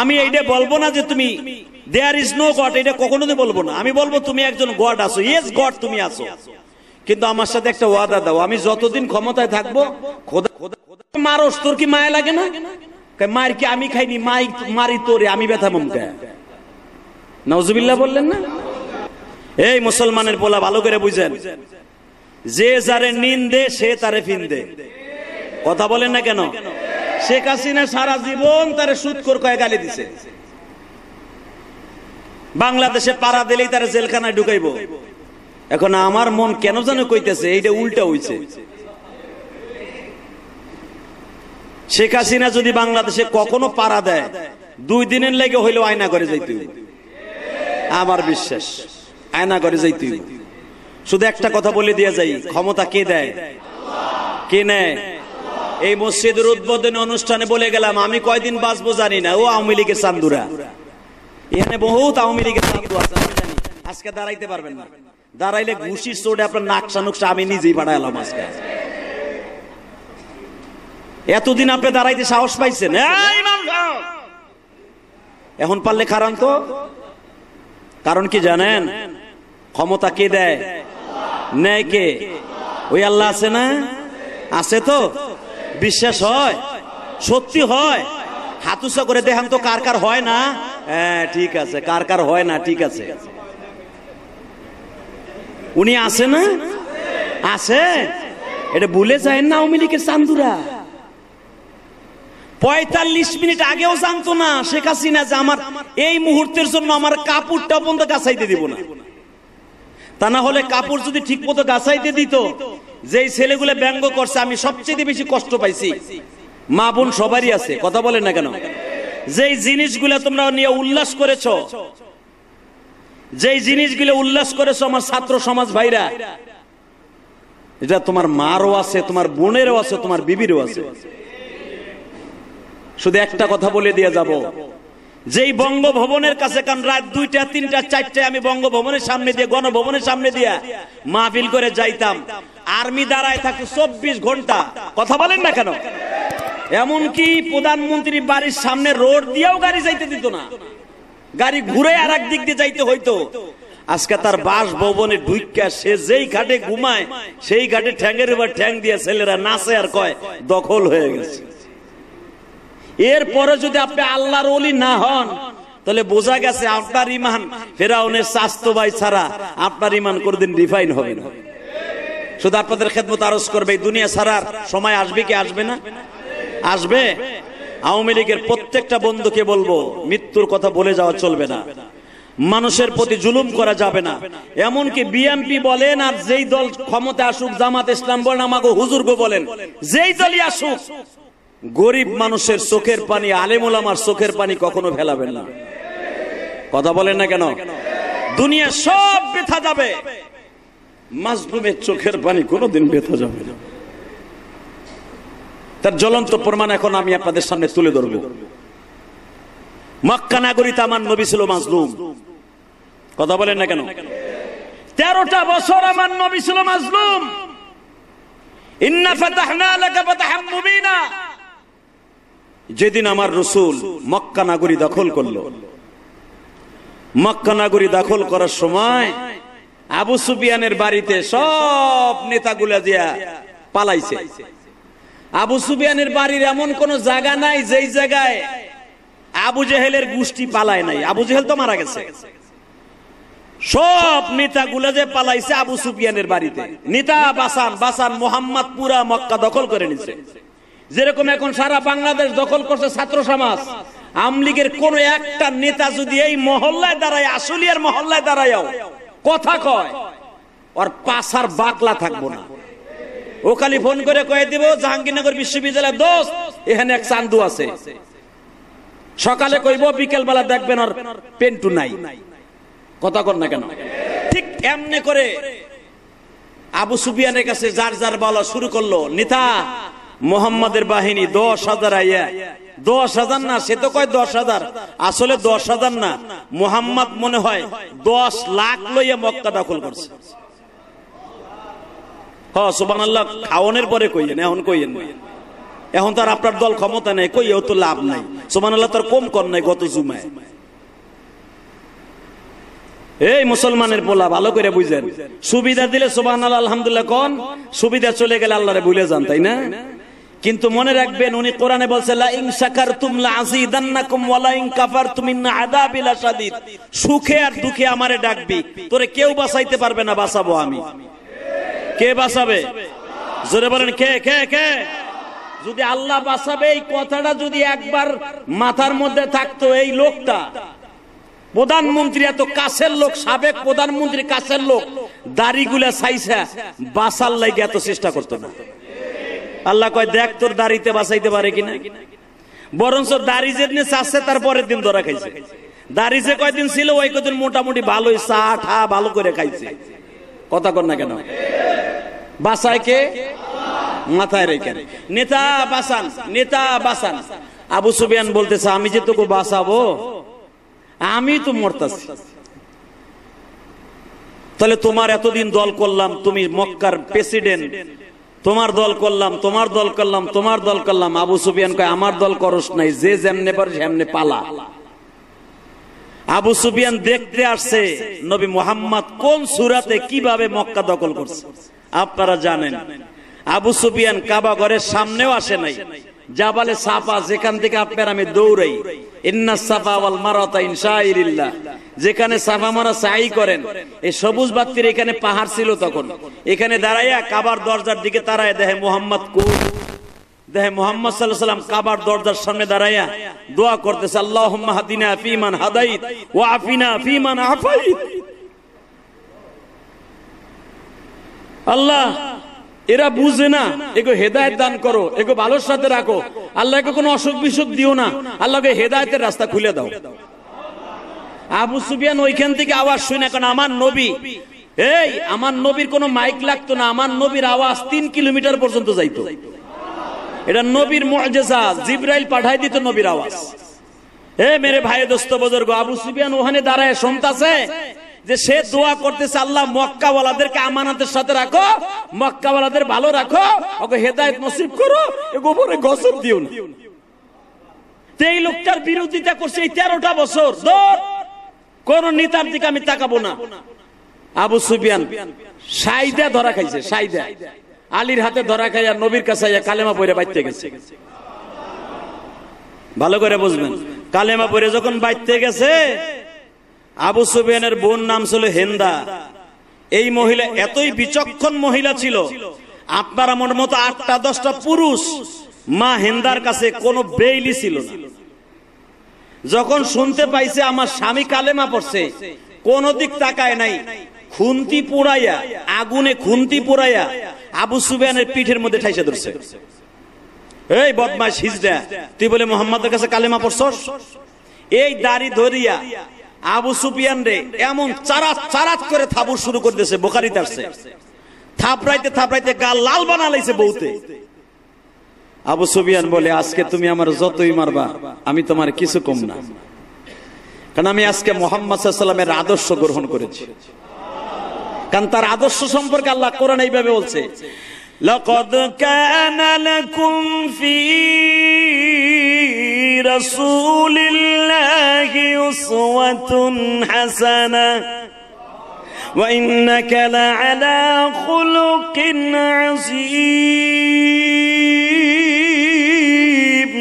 আমি এইটা বলবো না যে তুমি দেয়ার ইজ নো গড এটা কখনো বলবো না আমি বলবো তুমি একজন গড আসো ইয়েস গড তুমি আসো কিন্তু আমার সাথে একটা ওয়াদা দাও আমি যতদিন ক্ষমতায় থাকবো খোদা মারস তোর কি মায়া লাগে না মার কি আমি খাইনি মাই মারি তোরে আমি ব্যথা মমকা নজবিল্লা বললেন না এই মুসলমানের পোলা ভালো করে বুঝেন যে যারে নিন্দে সে তারে ফিন্দে কথা বলেন না কেন শেখ হাসিনা সারা জীবন তারে সুৎকর কয়ে গালি দিছে বাংলাদেশে পাড়া দিলেই তারা জেলখানায় ঢুকাইব এখন আমার মন কেন জানো কইতেছে এইটা উল্টা হইছে শেখ হাসিনা যদি বাংলাদেশে কখনো পাড়া দেয় দুই দিনের লেগে হইলেও আয়না করে যাইতে আমার বিশ্বাস আয়না ঘরে যাইতে শুধু একটা কথা বলে দিয়ে যাই ক্ষমতা কে দেয় কে নেয় এই মসজিদের উদ্বোধন অনুষ্ঠানে বলে গেলাম আমি কয়দিন বাঁচবো জানি না ও আওয়ামী লীগের চান্দুরা এখানে বহুত আওয়ামী লীগের চান্দু আছে আজকে দাঁড়াইতে পারবেন না দাঁড়াইলে ঘুষির চোটে আপনার নাকশা নকশা আমি নিজেই বাড়াইলাম আজকে এতদিন আপনি দাঁড়াইতে সাহস পাইছেন এখন পারলে খারান তো কারণ কি জানেন ক্ষমতা কে দেয় নেয় কে ওই আল্লাহ আছে না আছে তো বিশ্বাস হয় সত্যি হয় হাতুসা করে দেখান তো কার কার হয় না হ্যাঁ ঠিক আছে কার কার হয় না ঠিক আছে উনি আছে না আছে এটা ভুলে যায় না আওয়ামী চান্দুরা পঁয়তাল্লিশ মিনিট আগেও জানতো না শেখ হাসিনা যে আমার এই মুহূর্তের জন্য আমার কাপড়টা বন্ধ কাছাইতে দিব না তা না হলে কাপড় যদি ঠিক মতো গাছাইতে দিত যেই ছেলেগুলো ব্যঙ্গ করছে আমি সবচেয়ে বেশি কষ্ট পাইছি মা বোন সবারই আছে কথা বলে না কেন যেই জিনিসগুলো তোমরা নিয়ে উল্লাস করেছ যেই জিনিসগুলো উল্লাস করেছ আমার ছাত্র সমাজ ভাইরা এটা তোমার মারও আছে তোমার বোনেরও আছে তোমার বিবিরও আছে শুধু একটা কথা বলে দিয়ে যাব যেই বঙ্গভবনের কাছে কারণ রাত দুইটা তিনটা চারটায় আমি বঙ্গভবনের সামনে দিয়ে গণভবনের সামনে দিয়ে মাহফিল করে যাইতাম আর্মি দাঁড়ায় থাকে চব্বিশ ঘন্টা কথা বলেন না কেন এমনকি প্রধানমন্ত্রী বাড়ির সামনে রোড দিয়েও গাড়ি যাইতে দিত না গাড়ি ঘুরে আর এক দিক দিয়ে যাইতে হইতো আজকে তার বাস ভবনে ঢুইকা সে যেই ঘাটে ঘুমায় সেই ঘাটে ঠ্যাঙের এবার ঠ্যাং দিয়ে ছেলেরা নাচে আর কয় দখল হয়ে গেছে এরপরে যদি আপনি আল্লাহর অলি না হন তাহলে বোঝা গেছে আপনার ইমান ফেরাউনের স্বাস্থ্য ভাই ছাড়া আপনার ইমান কোনদিন রিফাইন হবে না শুধু আপনাদের খেদমত আরজ করবে দুনিয়া ছাড়ার সময় আসবে কি আসবে না আসবে আওয়ামী লীগের প্রত্যেকটা বন্ধুকে বলবো মৃত্যুর কথা বলে যাওয়া চলবে না মানুষের প্রতি জুলুম করা যাবে না এমনকি বিএমপি বলেন আর যেই দল ক্ষমতা আসুক জামাত ইসলাম বলেন আমাকে হুজুরগো বলেন যেই দলই আসুক গরিব মানুষের চোখের পানি আমার চোখের পানি কখনো ফেলাবেন না কথা বলেন না কেন দুনিয়া সব বেথা যাবে মাজলুমের চোখের পানি কোনোদিন বেথা যাবে না তার জ্বলন্ত প্রমাণ এখন আমি আপনাদের সামনে তুলে ধরব মক্কা নাগরিতে আমার নবী ছিল মাজলুম কথা বলেন না কেন তেরোটা বছর আমার নবী ছিল মাজলুম ইন্না ফাতাহনা লাকা ফাতাহাম মুবিনা যেদিন আমার রসুল মক্কা নাগরী দখল করল মক্কা নাগরী দখল করার সময় আবু সুফিয়ানের বাড়িতে সব নেতাগুলা দিয়া পালাইছে আবু সুফিয়ানের বাড়ির এমন কোন জায়গা নাই যেই জায়গায় আবু জেহেলের গোষ্ঠী পালায় নাই আবু জেহেল তো মারা গেছে সব নেতাগুলা যে পালাইছে আবু সুফিয়ানের বাড়িতে নেতা বাসান বাসান মোহাম্মদ পুরা মক্কা দখল করে নিছে যেরকম এখন সারা বাংলাদেশ দখল করছে ছাত্র সমাজ আমলিগের কোন একটা নেতা যদি এই মহল্লায় দাঁড়ায় আসলিয়ার মহল্লায় দাঁড়ায়ও কথা কয় ওর পাশার বাকলা থাকবো না ও খালি ফোন করে কয়ে দিব জাহাঙ্গীরনগর বিশ্ববিদ্যালয়ের দোষ এখানে এক চান্দু আছে সকালে কইব বিকেল বেলা দেখবেন ওর পেন্টু নাই কথা কর না কেন ঠিক এমনি করে আবু সুফিয়ানের কাছে যার যার বলা শুরু করলো নেতা মোহাম্মদের বাহিনী দশ হাজার আইয়া দশ হাজার না সে তো কয় দশ হাজার আসলে দশ হাজার না মোহাম্মদ মনে হয় দশ লাখ লইয়া মক্কা দখল করছে হ সুবান আল্লাহ খাওয়ানোর পরে কইয়েন এখন কইয়েন এখন তার আপনার দল ক্ষমতা নেই কইয়েও তো লাভ নাই সুবান আল্লাহ তার কম কর নাই গত জুমায় এই মুসলমানের পোলা ভালো করে বুঝেন সুবিধা দিলে সুবাহ আলহামদুল্লাহ কন সুবিধা চলে গেলে আল্লাহরে ভুলে যান তাই না কিন্তু মনে রাখবেন উনি কোরআনে বলছে লা ইন শাকারতুম লা আযীদান্নাকুম ওয়া লা ইন কাফারতুম ইন আযাবি লাশাদীদ সুখে আর দুঃখে আমারে ডাকবি তোরে কেউ বাঁচাইতে পারবে না বাঁচাবো আমি কে বাঁচাবে জোরে বলেন কে কে কে যদি আল্লাহ বাঁচাবে এই কথাটা যদি একবার মাথার মধ্যে থাকতো এই লোকটা প্রধানমন্ত্রী এত কাছের লোক সাবেক প্রধানমন্ত্রী কাছের লোক দাড়িগুলা সাইসা বাঁচার লাগে এত চেষ্টা করতো না আল্লাহ কয় দেখ তোর দাড়িতে বাঁচাইতে পারে কিনা বরঞ্চ দাড়ি যে দিনে চাচ্ছে তার পরের দিন ধরা খাইছে দাড়ি যে কয়দিন ছিল ওই কদিন মোটামুটি ভালোই চা ঠা ভালো করে খাইছে কথা কর না কেন বাসায় কে মাথায় রেখে নেতা বাসান নেতা বাসান আবু সুবিয়ান বলতেছে আমি যে তোকে বাসাবো আমি তো মরতাছি তাহলে তোমার এতদিন দল করলাম তুমি মক্কার প্রেসিডেন্ট তোমার দল করলাম তোমার দল করলাম তোমার দল করলাম আবু সুফিয়ান কয় আমার দল করস নাই যে যেমনে পারে সেমনে পালা আবু সুফিয়ান দেখতে আসছে নবী মোহাম্মদ কোন সুরাতে কিভাবে মক্কা দখল করছে আপনারা জানেন আবু সুফিয়ান কাবা ঘরের সামনেও আসে নাই জাবালে সাফা যেখান থেকে আপনার আমি দৌড়াই ইন্না সাফা ওয়াল মারাতা ইনশাআল্লাহ যেখানে সাফা মারা সাই করেন এই সবুজ বাতির এখানে পাহাড় ছিল তখন এখানে দাঁড়াইয়া কাবার দরজার দিকে তারায় দেহে মোহাম্মদ কু দেখে মোহাম্মদ সাল্লাহ সাল্লাম কাবার দরজার সামনে দাঁড়াইয়া দোয়া করতেছে আল্লাহ হাদিনা ফিমান হাদাইত আফিনা ফিমান আফাইত আল্লাহ এরা বুঝে না এগো হেদায়ত দান করো এগো ভালোর সাথে রাখো আল্লাহকে কোনো অসুখ বিসুখ দিও না আল্লাহকে হেদায়তের রাস্তা খুলে দাও আবু সুফিয়ান ওইখান থেকে আওয়াজ শুনে কারণ আমার নবী এই আমার নবীর কোনো মাইক লাগতো না আমার নবীর আওয়াজ তিন কিলোমিটার পর্যন্ত যাইতো এটা নবীর মজেসা জিব্রাইল পাঠাই দিত নবীর আওয়াজ হে মেরে ভাই দোস্ত বজর্গ আবু সুফিয়ান ওখানে দাঁড়ায় শুনতাছে যে সে দোয়া করতেছে আল্লাহ মক্কাওয়ালাদেরকে আমানাতের সাথে রাখো মক্কাওয়ালাদের ভালো রাখো ওকে হেদায়ত নসিব করো গোবরে গসর দিও না এই লোকটার বিরোধিতা করছে এই তেরোটা বছর কোন নেতার দিকে আমি তাকাবো না আবু সুবিয়ান সাইদা ধরা খাইছে সাইদা আলীর হাতে ধরা খাইয়া নবীর কাছে কালেমা পরে বাইতে গেছে ভালো করে বুঝবেন কালেমা পরে যখন বাইতে গেছে আবু সুবেনের বোন নাম ছিল হেন্দা এই মহিলা এতই বিচক্ষণ মহিলা ছিল আপনার মনের মতো আটটা দশটা পুরুষ মা হেন্দার কাছে কোনো বেইলি ছিল না যখন শুনতে পাইছে আমার স্বামী কালেমা পড়ছে কোন দিক তাকায় নাই খুন্তি পোড়াইয়া আগুনে খুন্তি পোড়াইয়া আবু সুবেনের পিঠের মধ্যে ঠাইসে ধরছে এই বদমাস হিজরা তুই বলে মোহাম্মদের কাছে কালেমা পড়ছস এই দাড়ি ধরিয়া আবু সুপিয়ান রে এমন চারাত চারাত করে থাপুর শুরু করে দিয়েছে বোকারিতে আসছে থাপড়াইতে থাপড়াইতে গাল লাল বানালাইছে বউতে আবু সুবিয়ান বলে আজকে তুমি আমার যতই মারবা আমি তোমার কিছু কম না কারণ আমি আজকে মোহাম্মদ সাল্লামের আদর্শ গ্রহণ করেছি কারণ তার আদর্শ সম্পর্কে আল্লাহ কোরআন এইভাবে বলছে لقد كان لكم في رسول الله أسوة حسنة وإنك لعلى خلق عظيم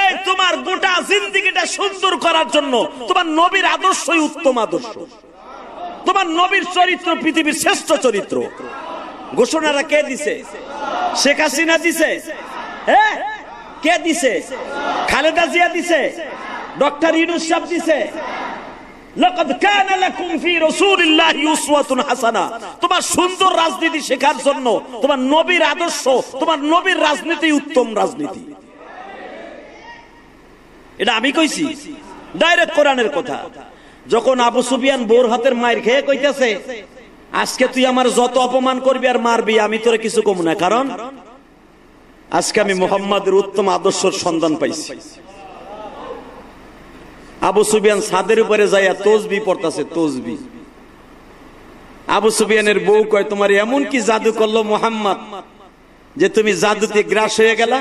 এই তোমার গোটা জিন্দিগিটা সুন্দর করার জন্য তোমার নবীর আদর্শই উত্তম আদর্শ তোমার নবীর চরিত্র পৃথিবীর শ্রেষ্ঠ চরিত্র ঘোষণাটা কে দিছে শেখ হাসিনা দিছে হ্যাঁ কে দিছে খালেদা জিয়া দিছে ডক্টর ইনুস সাহেব দিছে তোমার সুন্দর রাজনীতি শেখার তোমার নবীর আদর্শ তোমার নবীর রাজনীতি উত্তম রাজনীতি এটা আমি কইছি ডাইরেক্ট কথা যখন আবু সুবিয়ান বোর হাতের মায়ের খেয়ে কইতেছে আজকে তুই আমার যত অপমান করবি আর মারবি আমি তোরে কিছু কম না কারণ আজকে আমি মোহাম্মদের উত্তম আদর্শের সন্ধান পাইছি আবু সুবিয়ান সাদের উপরে যাইয়া তোজবি পড়তাছে তোজবি আবু সুবিয়ানের বউ কয় তোমার এমন কি জাদু করলো মোহাম্মদ যে তুমি জাদুতে গ্রাস হয়ে গেলা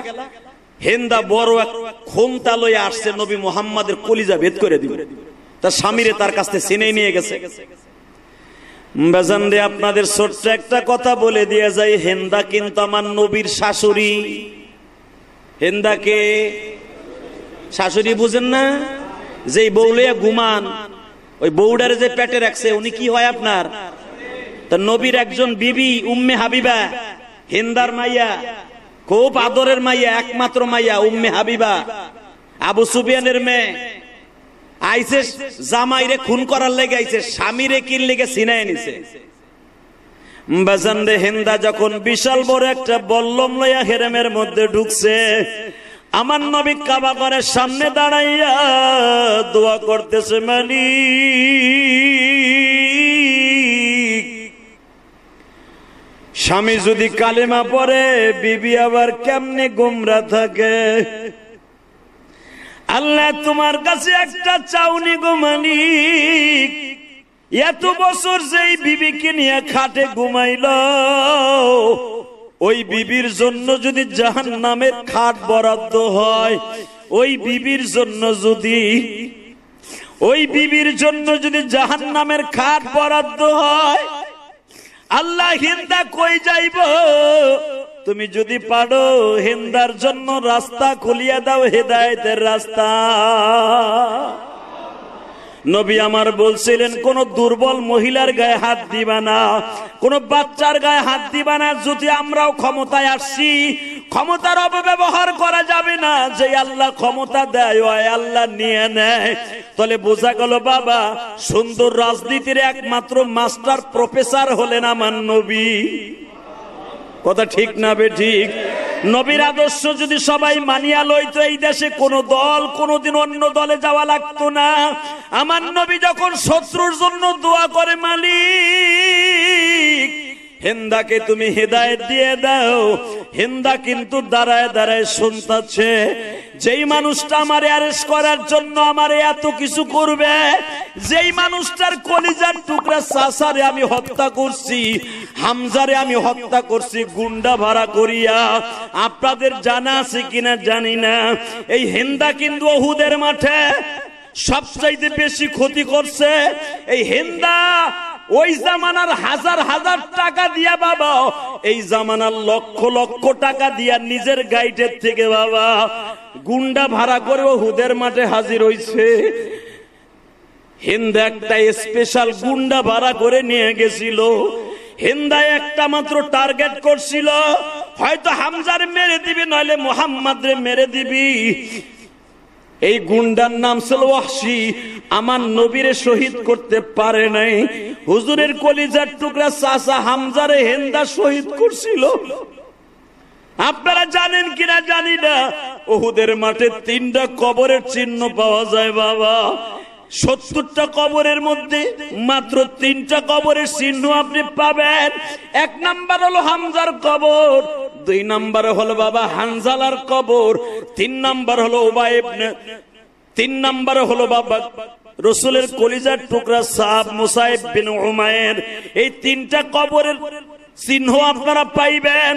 হেন্দা বড় এক খোমতা আসছে নবী মোহাম্মদের কলিজা ভেদ করে দিবে তার স্বামীরে তার কাছ থেকে চিনে নিয়ে গেছে আপনাদের ছোট্ট একটা কথা বলে দিয়ে যাই হেন্দা কিন্তু আমার নবীর শাশুড়ি হেন্দাকে শাশুড়ি বুঝেন না যে বৌলিয়া গুমান ওই বৌডারে যে পেটে রাখছে উনি কি হয় আপনার তা নবীর একজন বিবি উম্মে হাবিবা হেন্দার মাইয়া খুব আদরের মাইয়া একমাত্র মাইয়া উম্মে হাবিবা আবু সুবিয়ানের মেয়ে আইসে জামাইরে খুন করার লেগে আইসে স্বামী রে কিন লেগে সিনাই নিছে বাজান রে হেন্দা যখন বিশাল বড় একটা বল্লম লইয়া হেরেমের মধ্যে ঢুকছে আমার নবী কাবা করে সামনে দাঁড়াইয়া দোয়া করতেছে মানি স্বামী যদি কালেমা পরে বিবি আবার কেমনে গুমরা থাকে আল্লাহ তোমার কাছে একটা চাউনি গো এত বছর যেই বিবিকে নিয়ে খাটে ঘুমাইল ওই বিবির জন্য যদি জাহান নামের খাট বরাদ্দ হয় ওই বিবির জন্য যদি ওই বিবির জন্য যদি জাহান নামের খাট বরাদ্দ হয় আল্লাহ হিন্দা কই যাইব তুমি যদি পারো হিন্দার জন্য রাস্তা খুলিয়া দাও হেদায়তের রাস্তা নবী আমার বলছিলেন কোন দুর্বল মহিলার গায়ে হাত দিবা না কোন বাচ্চার গায়ে হাত দিবা না যদি আমরাও ক্ষমতায় আসছি ক্ষমতার অপব্যবহার করা যাবে না যে আল্লাহ ক্ষমতা দেয় ওই আল্লাহ নিয়ে নেয় তাহলে বোঝা গেল বাবা সুন্দর রাজনীতির একমাত্র মাস্টার প্রফেসর হলেন আমার নবী কথা ঠিক না বে ঠিক নবীর আদর্শ যদি সবাই মানিয়া লইতো এই দেশে কোন দল কোনদিন অন্য দলে যাওয়া লাগতো না আমার নবী যখন শত্রুর জন্য দোয়া করে মালিক হিন্দাকে তুমি হৃদায়ত দিয়ে দাও হিন্দা কিন্তু দাঁড়ায় দাঁড়ায় শুনতাছে যেই মানুষটা আমার অ্যারেস্ট করার জন্য আমার এত কিছু করবে যেই মানুষটার কলিজার টুকরা সাসারে আমি হত্যা করছি হামজারে আমি হত্যা করছি গুন্ডা ভাড়া করিয়া আপনাদের জানা আছে কিনা জানি না এই হিন্দা কিন্তু অহুদের মাঠে সবচাইতে বেশি ক্ষতি করছে এই হিন্দা ওই জামানার হাজার হাজার টাকা দিয়া বাবা এই জামানার লক্ষ লক্ষ টাকা দিয়া নিজের গাইডের থেকে বাবা গুন্ডা ভাড়া করে হুদের মাঠে হাজির হইছে হিন্দা একটা স্পেশাল গুন্ডা ভাড়া করে নিয়ে গেছিল হিন্দা একটা মাত্র টার্গেট করছিল হয়তো হামজারে মেরে দিবি নইলে মোহাম্মদ রে মেরে দিবি এই গুন্ডার নাম ছিল ওয়াহশি আমার নবীরে শহীদ করতে পারে নাই হুজুরের কলিজার টুকরা চাচা হামজারে হেন্দা শহীদ করছিল আপনারা জানেন কিনা জানি না ওহুদের মাঠে তিনটা কবরের চিহ্ন পাওয়া যায় বাবা সত্তরটা কবরের মধ্যে মাত্র তিনটা কবরের চিহ্ন আপনি পাবেন এক নাম্বার হলো হামজার কবর দুই নাম্বার হলো বাবা হানজালার কবর তিন নাম্বার হলো ওবায়বনে তিন নাম্বার হলো বাবা রসুলের কলিজার টুকরা সাহাব মুসাইব বিন ওমায়ের এই তিনটা কবরের চিহ্ন আপনারা পাইবেন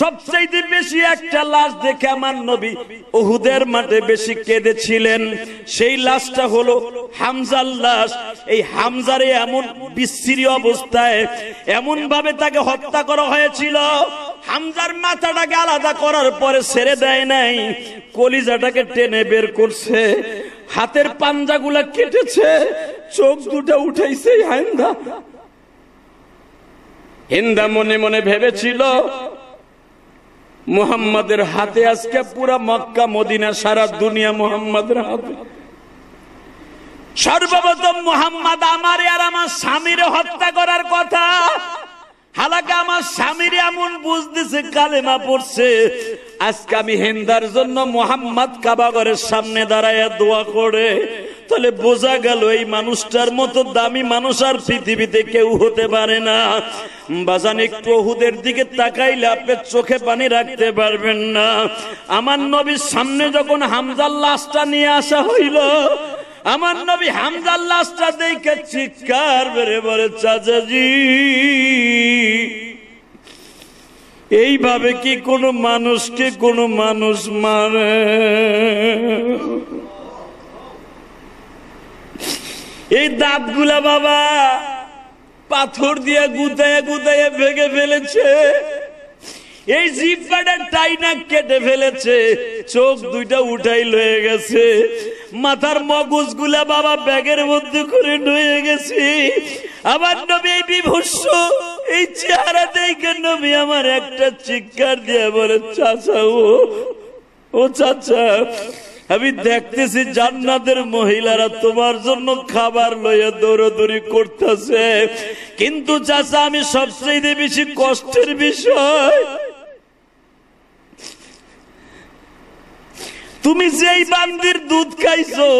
সবচেয়ে বেশি একটা লাশ দেখে আমার নবী ওহুদের মাঠে বেশি কেঁদেছিলেন সেই লাশটা হলো হামজার লাশ এই হামজারে এমন বিশ্রী অবস্থায় এমন ভাবে তাকে হত্যা করা হয়েছিল হামজার মাথাটাকে আলাদা করার পরে ছেড়ে দেয় নাই কলিজাটাকে টেনে বের করছে হাতের পাঞ্জাগুলা কেটেছে চোখ দুটা উঠাইছে হাইন্দা হিন্দা মনে মনে ভেবেছিল মুহাম্মাদের হাতে আজকে পুরা মক্কা মদিনা সারা দুনিয়া মুহাম্মাদের হাতে সর্বপ্রথম মোহাম্মদ আমার আর আমার স্বামীর হত্যা করার কথা হালাকা আমার স্বামীর এমন বুঝতেছে দিছে কালেমা পড়ছে আজকে আমি হিন্দার জন্য মোহাম্মদ কাবাগরের সামনে দাঁড়ায় দোয়া করে তাহলে বোঝা গেল এই মানুষটার মতো দামি মানুষ আর পৃথিবীতে কেউ হতে পারে না বাজান একটু দিকে তাকাইলে আপনার চোখে পানি রাখতে পারবেন না আমার নবীর সামনে যখন হামজার লাশটা নিয়ে আসা হইল আমার নবী হামজার লাশটা দেখে চিৎকার বেড়ে বলে চাচাজি এইভাবে কি কোনো মানুষকে কোন মানুষ মারে এই দাঁতগুলা বাবা পাথর দিয়ে গুতায় গুতায় ভেঙে ফেলেছে এই জিপ প্যাডের টাইনা কেটে ফেলেছে চোখ দুইটা উঠাই লয়ে গেছে মাথার মগজ গুলা বাবা ব্যাগের মধ্যে করে নুয়ে গেছি আমার নবী এই এই চেহারা দেখে নবী আমার একটা চিৎকার দিয়ে বলে চাচা ও ও চাচা আমি দেখতেছি জান্নাদের মহিলারা তোমার জন্য খাবার লইয়া দৌড়দৌড়ি করতেছে কিন্তু চাচা আমি সবচেয়ে বেশি কষ্টের বিষয় তুমি যেই বান্দির দুধ খাইছো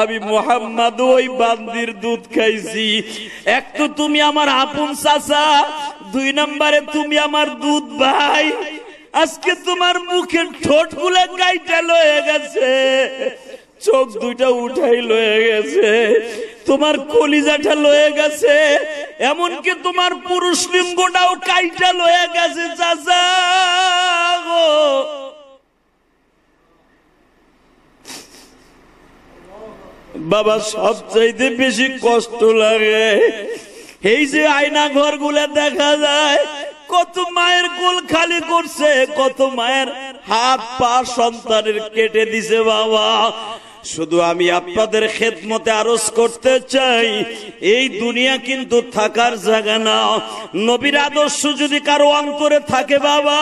আমি মোহাম্মদ ওই বান্দির দুধ খাইছি এক তো তুমি আমার আপন চাচা দুই নম্বরে তুমি আমার দুধ ভাই আজকে তোমার মুখের ঠোঁট গুলে গাইটা লয়ে গেছে চোখ দুইটা উঠাই লয়ে গেছে তোমার কলিজাটা লয়ে গেছে এমনকি তোমার পুরুষ লিঙ্গটাও কাইটা লয়ে গেছে চাচা গো বাবা সবচাইতে বেশি কষ্ট লাগে এই যে আয়না ঘর গুলা দেখা যায় কত মায়ের কোল খালি করছে কত মায়ের হাত পা সন্তানের কেটে দিছে বাবা শুধু আমি আপনাদের খেদমতে আরজ করতে চাই এই দুনিয়া কিন্তু থাকার জায়গা না নবীর আদর্শ যদি কারো অন্তরে থাকে বাবা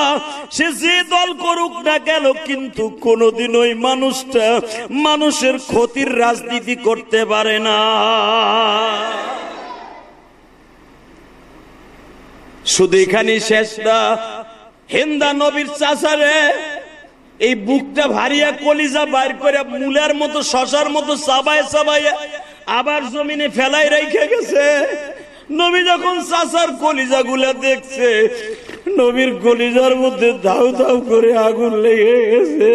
সে যে দল করুক না গেল কিন্তু কোনদিন ওই মানুষটা মানুষের ক্ষতির রাজনীতি করতে পারে না শুধু এখানেই শেষটা হিন্দা নবীর চাষারে এই বুকটা ভারিয়া কলিজা বাইর করে মুলার মতো শশার মতো সাবায় সাবাইয়া আবার জমিনে ফেলাই রেখে গেছে নবী যখন চাষার কলিজা গুলা দেখছে নবীর কলিজার মধ্যে ধাউ ধাউ করে আগুন লেগে গেছে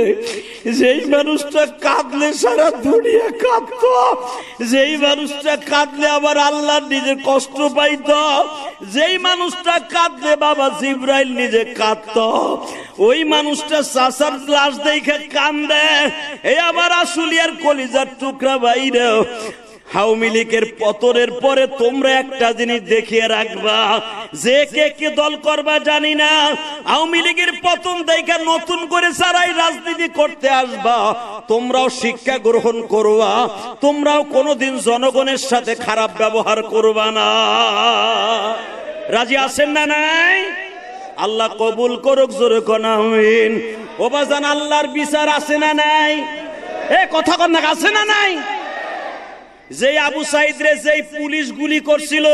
যেই মানুষটা কাঁদলে সারা দুনিয়া কাঁদত যেই মানুষটা কাঁদলে আবার আল্লাহ নিজে কষ্ট পাইত যেই মানুষটা কাঁদলে বাবা জিব্রাইল নিজে কাঁদত ওই মানুষটা চাষার ক্লাস দেখে কান্দে এ আবার আসুলিয়ার কলিজার টুকরা বাইরে হাউমিলিকের লীগের পতনের পরে তোমরা একটা জিনিস দেখিয়ে রাখবা যে কে কে দল করবা জানি না আওয়ামী লীগের পতন দেখা নতুন করে সারাই রাজনীতি করতে আসবা তোমরাও শিক্ষা গ্রহণ করবা তোমরাও কোনোদিন জনগণের সাথে খারাপ ব্যবহার করবা না রাজি আছেন না নাই আল্লাহ কবুল করুক জোরে কনামিন ওবাজান আল্লাহর বিচার আছে না নাই এ কথা কন্যা আছে না নাই যে আবু সাইদরে যেই পুলিশ গুলি করছিল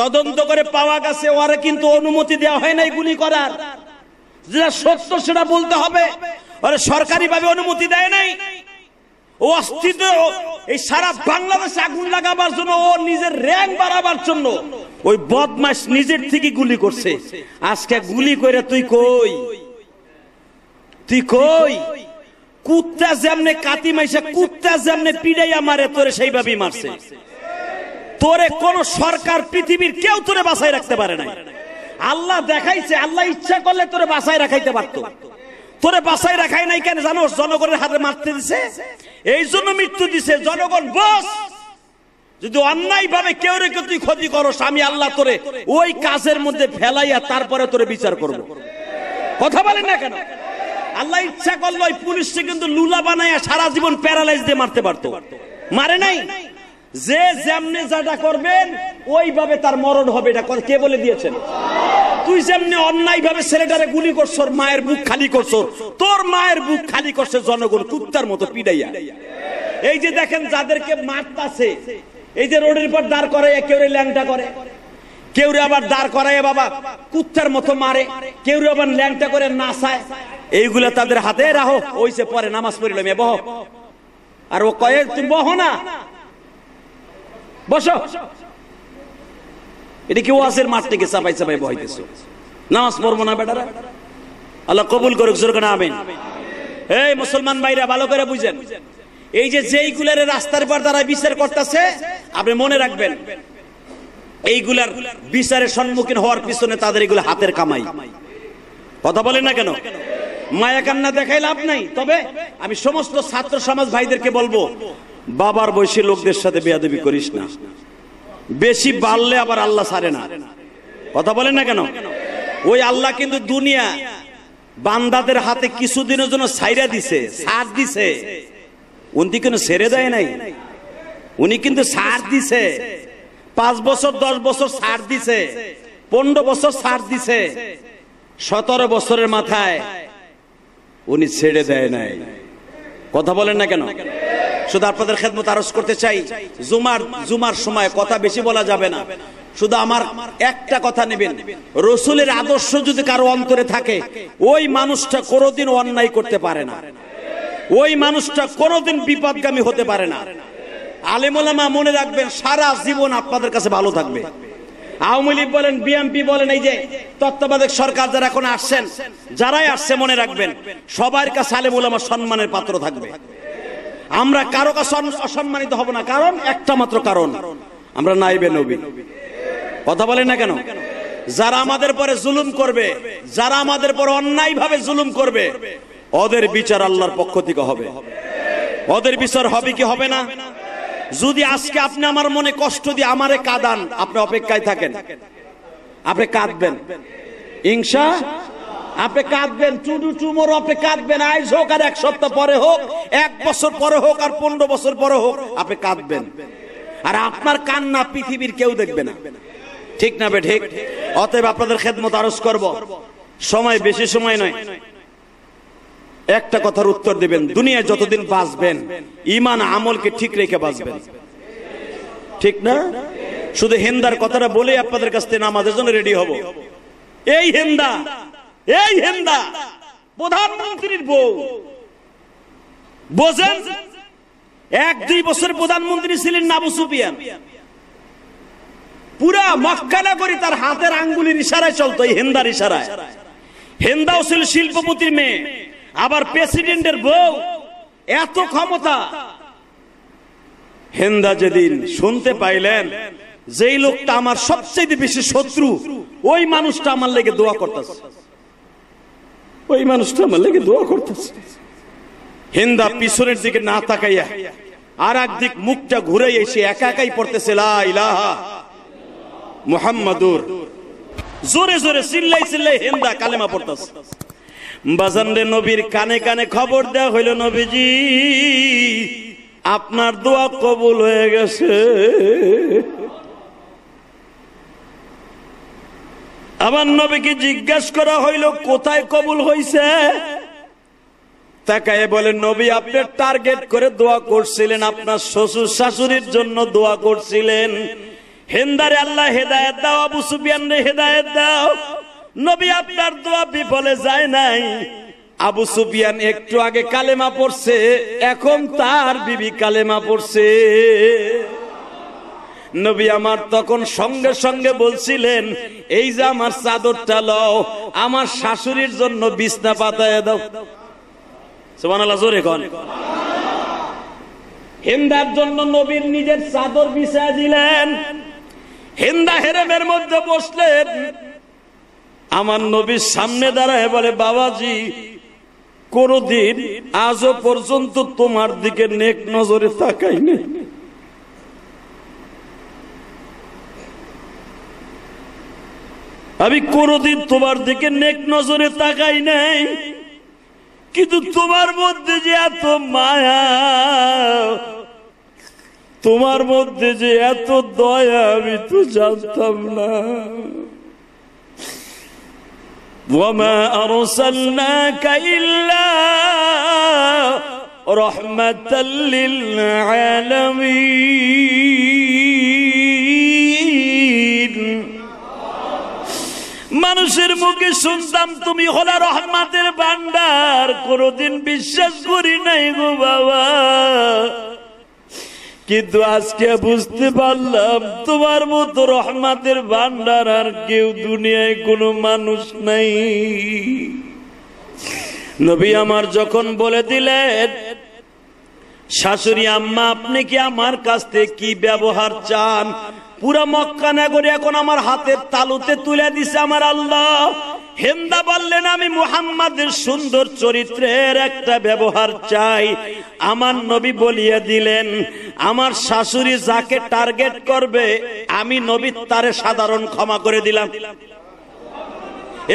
তদন্ত করে পাওয়া গেছে ওরা কিন্তু অনুমতি দেওয়া হয় নাই গুলি করার যেটা সত্য সেটা বলতে হবে ওরা সরকারিভাবে অনুমতি দেয় নাই ও অস্তিত্ব এই সারা বাংলাদেশে আগুন লাগাবার জন্য ও নিজের র্যাঙ্ক বাড়াবার জন্য ওই বদমাস নিজের থেকে গুলি করছে আজকে গুলি করে তুই কই তুই কই কুত্তা যেমনে কাতি মাইসে কুত্তা যেমনে পিড়াইয়া মারে তোরে সেইভাবেই মারছে তোরে কোন সরকার পৃথিবীর কেউ তোরে বাসায় রাখতে পারে নাই আল্লাহ দেখাইছে আল্লাহ ইচ্ছা করলে তোরে বাসায় রাখাইতে পারতো তোরে বাসায় রাখাই নাই কেন জানো জনগণের হাতে মারতে দিছে এই জন্য মৃত্যু দিছে জনগণ বস যদি অন্যায় ভাবে কেউ রেখে তুই ক্ষতি করো আমি আল্লাহ তোরে ওই কাজের মধ্যে ফেলাইয়া তারপরে তোরে বিচার করব কথা বলেন না কেন আল্লাহ ইচ্ছা করলো ওই পুলিশকে কিন্তু লুলা বানায় সারা জীবন প্যারালাইজ দিয়ে মারতে পারতো মারে নাই যে যেমনে যাটা করবেন ওইভাবে তার মরণ হবে এটা কে বলে দিয়েছেন তুই যেমনি অন্যায় ভাবে ছেলেটারে গুলি করছো মায়ের বুক খালি করছো তোর মায়ের বুক খালি করছে জনগণ কুত্তার মতো পিডাইয়া এই যে দেখেন যাদেরকে মারতাছে এই যে রোডের উপর দাঁড় করে কেউ ল্যাংটা করে কেউ আবার দাঁড় করায় বাবা কুত্তার মতো মারে কেউ আবার ল্যাংটা করে নাচায় এইগুলা তাদের হাতে রাখো ওইসে পরে নামাজ পড়িল মেয়ে বহ আর ও কয়ে তুমি বহ না বসো এটা কি ওয়াসের মাঠ থেকে চাপাই চাপাই বহাইতেছো নামাজ পড়বো না বেটারা আল্লাহ কবুল করুক করে আমিন এই মুসলমান ভাইরা ভালো করে বুঝেন এই যে যেইগুলার রাস্তার পর তারা বিচার করতেছে আপনি মনে রাখবেন এইগুলার বিচারের সম্মুখীন হওয়ার পিছনে তাদের এগুলো হাতের কামাই কথা বলেন না কেন মায়া কান্না দেখাই লাভ নাই তবে আমি সমস্ত ছাত্র সমাজ ভাইদেরকে বলবো বাবার বয়সী লোকদের সাথে বেয়াদবি করিস না বেশি বাড়লে আবার আল্লাহ সারে না কথা বলেন না কেন ওই আল্লাহ কিন্তু দুনিয়া বান্দাদের হাতে কিছুদিনের জন্য সাইরা দিছে সার দিছে উনি কিন্তু ছেড়ে দেয় নাই উনি কিন্তু সার দিছে পাঁচ বছর দশ বছর সার দিছে পনেরো বছর সার দিছে সতেরো বছরের মাথায় উনি ছেড়ে দেয় নাই কথা বলেন না কেন শুধু আপনাদের খেদমত আরজ করতে চাই জুমার জুমার সময় কথা বেশি বলা যাবে না শুধু আমার একটা কথা নেবেন রসুলের আদর্শ যদি কারো অন্তরে থাকে ওই মানুষটা কোনোদিন অন্যায় করতে পারে না ওই মানুষটা কোনোদিন বিপদগামী হতে পারে না আলেমোলামা মনে রাখবেন সারা জীবন আপনাদের কাছে ভালো থাকবে আওয়ামী লীগ বলেন বিএমপি বলেন এই যে তত্ত্বাবধায়ক সরকার যারা এখন আসছেন যারাই আসছে মনে রাখবেন সবার কাছে আলেম ওলামা সম্মানের পাত্র থাকবে আমরা কারো কাছে অসম্মানিত হব না কারণ একটা মাত্র কারণ আমরা নাইবে নবী কথা বলেন না কেন যারা আমাদের পরে জুলুম করবে যারা আমাদের পরে অন্যায়ভাবে জুলুম করবে ওদের বিচার আল্লাহর পক্ষ থেকে হবে ওদের বিচার হবে কি হবে না যদি আজকে আপনি আমার মনে কষ্ট দিয়ে আমারে কাঁদান আপনি অপেক্ষায় থাকেন আপনি কাঁদবেন ইংসা আপনি কাঁদবেন টুডু টুমোর আপনি কাঁদবেন আইজ হোক আর এক সপ্তাহ পরে হোক এক বছর পরে হোক আর পনেরো বছর পরে হোক আপনি কাঁদবেন আর আপনার কান্না পৃথিবীর কেউ দেখবে না ঠিক না বে ঠিক অতএব আপনাদের খেদমত আরজ করব সময় বেশি সময় নয় একটা কথার উত্তর দিবেন দুনিয়ায় যতদিন বাঁচবেন ইমান আমলকে ঠিক রেখে বাঁচবেন ঠিক না শুধু হেন্দার কথাটা বলে আপনাদের কাছ থেকে নামাজের জন্য রেডি হব এই হেন্দা এই হেন্দা প্রধানমন্ত্রীর বউ বোঝেন এক দুই বছর প্রধানমন্ত্রী ছিলেন নাবু সুপিয়ান পুরা মক্কানা করে তার হাতের আঙ্গুলির ইশারায় চলতো এই হেন্দার ইশারায় হেন্দাও ছিল শিল্পপতির মেয়ে আবার প্রেসিডেন্টের বউ এত ক্ষমতা হেন্দা যেদিন শুনতে পাইলেন যে লোকটা আমার সবচেয়ে বেশি শত্রু ওই মানুষটা আমার লেগে দোয়া করতেছে ওই মানুষটা আমার লেগে দোয়া করতেছে হিন্দা পিছনের দিকে না তাকাইয়া আর একদিক মুখটা ঘুরে এসে একা একাই পড়তেছে মোহাম্মদুর জোরে জোরে চিল্লাই চিল্লাই হিন্দা কালেমা পড়তেছে বাজান রে নবীর কানে কানে খবর দেওয়া হইল নবীজি আপনার দোয়া কবুল হয়ে গেছে আমার নবীকে জিজ্ঞেস করা হইল কোথায় কবুল হইছে তাকায় বলে নবী আপনি টার্গেট করে দোয়া করছিলেন আপনার শ্বশুর শাশুড়ির জন্য দোয়া করছিলেন হেন্দারে আল্লাহ হেদায়ত দাও আবু সুবিয়ান রে হেদায়ত দাও নবী আপনার দোয়া বিফলে যায় নাই আবু সুফিয়ান একটু আগে কালেমা পড়ছে এখন তার বিবি কালেমা পড়ছে নবী আমার তখন সঙ্গে সঙ্গে বলছিলেন এই যে আমার চাদরটা লও আমার শাশুড়ির জন্য বিছনা পাতায় দাও সোমান আল্লাহ জোরে কন হিন্দার জন্য নবীর নিজের চাদর বিছায় দিলেন হিন্দা হেরেমের মধ্যে বসলেন আমার নবীর সামনে দাঁড়ায় বলে বাবাজি কোনদিন আজও পর্যন্ত তোমার দিকে নেক নজরে তাকাই নেই আমি কোনদিন তোমার দিকে নেক নজরে তাকাই নাই কিন্তু তোমার মধ্যে যে এত মায়া তোমার মধ্যে যে এত দয়া আমি তো জানতাম না وما أرسلناك إلا رحمة للعالمين মানুষের মুখে শুনতাম তুমি হলে রহমাতের ভান্ডার কোনোদিন বিশ্বাস করি নাই গো বাবা কিন্তু আজকে বুঝতে পারলাম তোমার মতো রহমাতের ভান্ডার আর কেউ দুনিয়ায় কোনো মানুষ নাই নবী আমার যখন বলে দিলেন শাশুড়ি আম্মা আপনি কি আমার কাছ থেকে কি ব্যবহার চান পুরা মক্কা নাগরী এখন আমার হাতের তালুতে তুলে দিছে আমার আল্লাহ হেমদা বললেন আমি মুহাম্মাদের সুন্দর চরিত্রের একটা ব্যবহার চাই আমার নবী বলিয়ে দিলেন আমার শাশুড়ি যাকে টার্গেট করবে আমি নবী তারে সাধারণ ক্ষমা করে দিলাম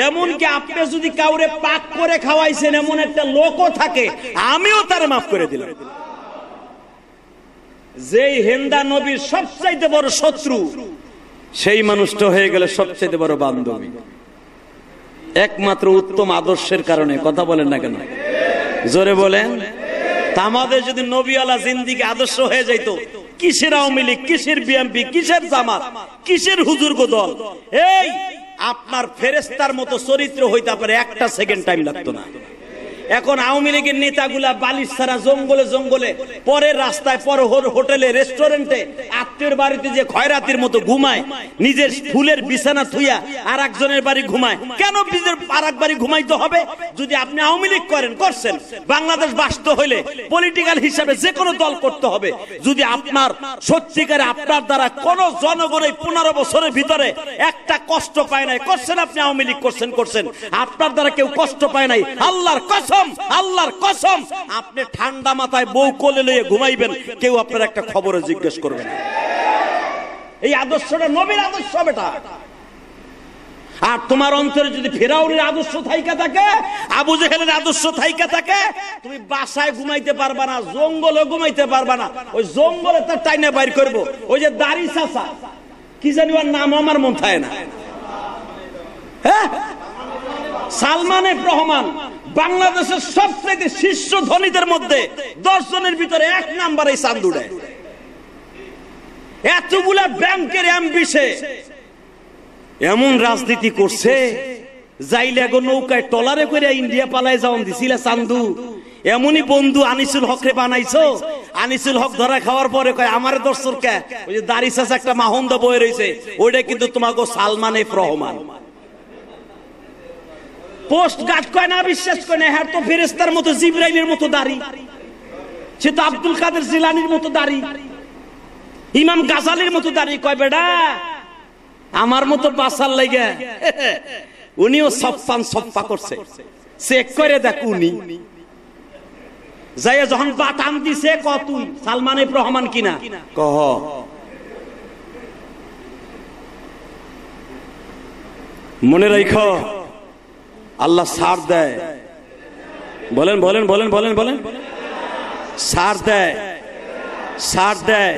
এমনকি আপনি যদি কাউরে পাক করে খাওয়াইছেন এমন একটা লোকও থাকে আমিও তার মাফ করে দিলাম যেই হেন্দা নবীর সবচাইতে বড় শত্রু সেই মানুষটা হয়ে গেলে সবচাইতে বড় বান্ধবী একমাত্র উত্তম আদর্শের কারণে কথা বলেন না কেন জোরে বলেন তা আমাদের যদি নবী আলা জিন্দিকে আদর্শ হয়ে যাইত কিসের আওয়ামী লীগ কিসের বিএমপি কিসের জামাত কিসের হুজুর দল এই আপনার ফেরেস্তার মতো চরিত্র হইতে পারে একটা সেকেন্ড টাইম লাগতো না এখন আওয়ামী লীগের নেতাগুলা বালিশ ছাড়া জঙ্গলে জঙ্গলে পরের রাস্তায় পর হোটেলে রেস্টুরেন্টে আত্মীয় বাড়িতে যে খয়রাতির মতো ঘুমায় নিজের ফুলের বিছানা থুইয়া আর একজনের বাড়ি ঘুমায় কেন নিজের আর এক বাড়ি ঘুমাইতে হবে যদি আপনি আওয়ামী লীগ করেন করছেন বাংলাদেশ বাস্ত হইলে পলিটিক্যাল হিসাবে যে কোনো দল করতে হবে যদি আপনার সত্যিকারে আপনার দ্বারা কোন জনগণ এই পনেরো বছরের ভিতরে একটা কষ্ট পায় নাই করছেন আপনি আওয়ামী লীগ করছেন করছেন আপনার দ্বারা কেউ কষ্ট পায় নাই আল্লাহর কষ্ট কসম আল্লাহর কসম আপনি ঠান্ডা মাথায় বউ কোলে লয়ে ঘুমাইবেন কেউ আপনার একটা খবরে জিজ্ঞেস করবে না এই আদর্শটা নবীর আদর্শ বেটা আর তোমার অন্তরে যদি ফেরাউরের আদর্শ থাইকা থাকে আবু জেহেলের আদর্শ থাইকা থাকে তুমি বাসায় ঘুমাইতে পারবা না জঙ্গলে ঘুমাইতে পারবা না ওই জঙ্গলে তো টাইনে বাইর করব ওই যে দাড়ি চাচা কি জানি ওর নাম আমার মন থাকে না হ্যাঁ সালমানের রহমান বাংলাদেশের সবচেয়ে শীর্ষ ধনীদের মধ্যে দশ জনের ভিতরে এক নাম্বার এই দেয় এতগুলা ব্যাংকের অ্যাম্বিশে এমন রাজনীতি করছে যাইলে গো নৌকায় টলারে করে ইন্ডিয়া পালাই যাওন দিছিল চান্দু এমনই বন্ধু আনিসুল হকরে বানাইছো আনিসুল হক ধরা খাওয়ার পরে কয় আমার দর্শক ওই যে দাড়ি একটা মাহন্দ বয়ে রয়েছে ওইটা কিন্তু তোমাকে Salman F Rahman post guard কয় না বিশ্বাস করে না হ্যাঁ তো ফেরেস্তার মতো জিব্রাইলের মতো দাড়ি সে তো আব্দুল কাদের জিলানির মতো দাড়ি ইমাম গাজালের মতো দাড়ি কয় বেডা আমার মতো বাসার লাগে উনিও সপ্পান সপ্পা করছে চেক করে দেখ উনি যাই যখন বাতাম দিছে ক তুই সালমান রহমান কিনা কহ মনে রাখো আল্লাহ সার দেয় বলেন বলেন বলেন বলেন বলেন সার দেয় সার দেয়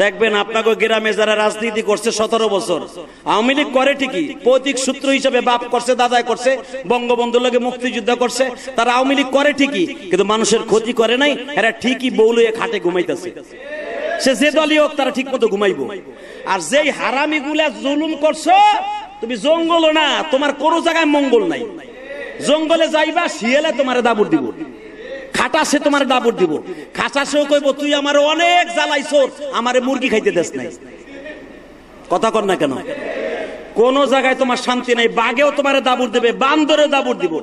দেখবেন আপনাকে গ্রামে যারা রাজনীতি করছে সতেরো বছর আওয়ামী লীগ করে ঠিকই পৈতিক সূত্র হিসেবে বাপ করছে দাদায় করছে বঙ্গবন্ধুর লোকে মুক্তিযুদ্ধ করছে তারা আওয়ামী লীগ করে ঠিকই কিন্তু মানুষের ক্ষতি করে নাই এরা ঠিকই বৌলুয়ে খাটে ঘুমাইতেছে সে যে দলই হোক তারা ঠিক মতো ঘুমাইব আর যেই হারামি গুলা জুলুম করছো তুমি জঙ্গল না তোমার কোনো জায়গায় মঙ্গল নাই জঙ্গলে যাইবা শিয়ালে তোমার দাবুর দিব খাটাসে তোমার দাবুর দিব খাটাসেও কইব তুই আমার অনেক জ্বালাইছোর আমারে মুরগি খাইতে দেশ নাই কথা কর না কেন কোন জায়গায় তোমার শান্তি নাই বাঘেও তোমার দাবুর দেবে বান্দরে দাবুর দিব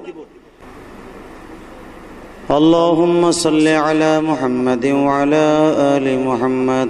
اللهم صل على محمد وعلى ال محمد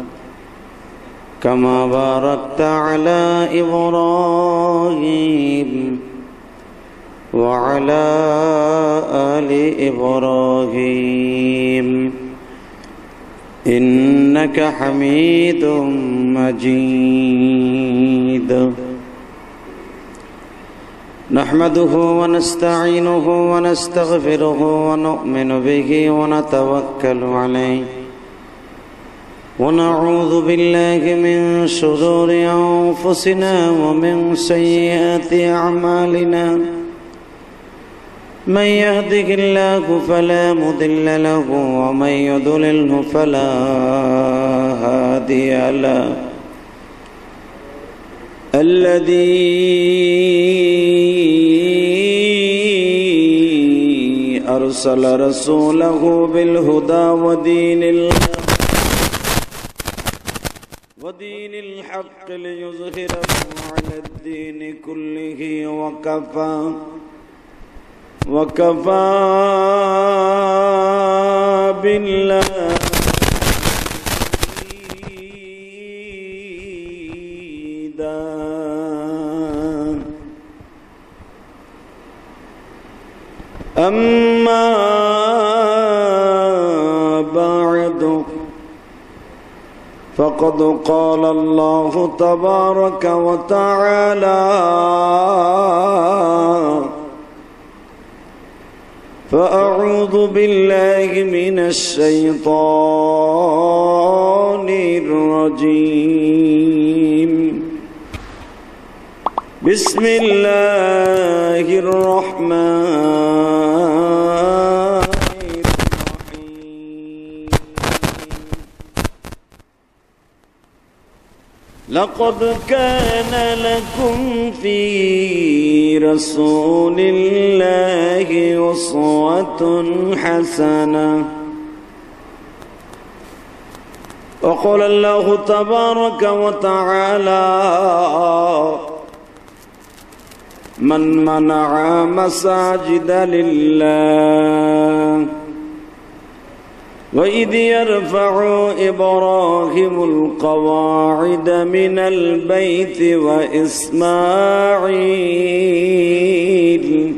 كما باركت على إبراهيم وعلى آل إبراهيم إنك حميد مجيد نحمده ونستعينه ونستغفره ونؤمن به ونتوكل عليه ونعوذ بالله من شرور أنفسنا ومن سيئات أعمالنا من يهده الله فلا مضل له ومن يضلله فلا هادي له الذي أرسل رسوله بالهدى ودين الله ودين الحق ليظهره على الدين كله وكفى وكفى بالله أما فقد قال الله تبارك وتعالى فأعوذ بالله من الشيطان الرجيم بسم الله الرحمن لقد كان لكم في رسول الله أسوة حسنة وقال الله تبارك وتعالى من منع مساجد لله وإذ يرفع إبراهيم القواعد من البيت وإسماعيل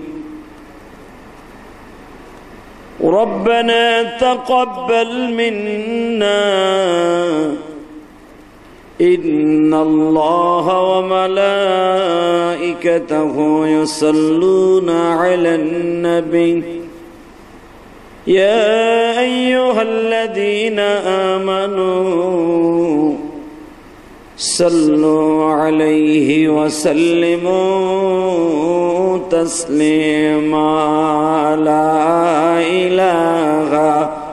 ربنا تقبل منا إن الله وملائكته يصلون على النبي يا أيها الذين آمنوا صلوا عليه وسلموا تسليما لا إله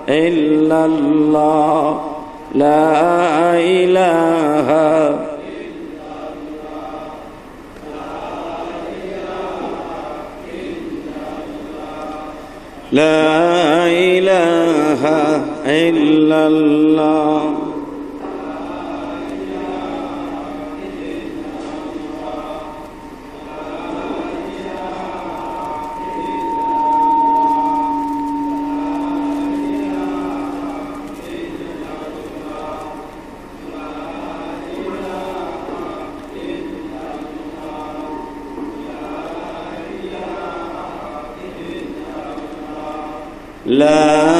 إلا الله لا إله لا إلا الله لا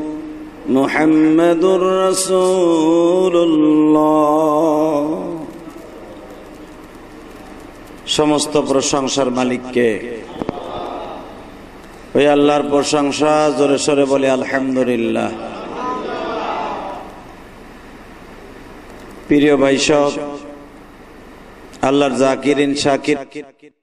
محمد رسول الله সমস্ত প্রশংসার মালিককে ওই আল্লাহর প্রশংসা জোরে সরে বলে আলহামদুলিল্লাহ প্রিয় ভাই আল্লাহর জাকির ইন শাকির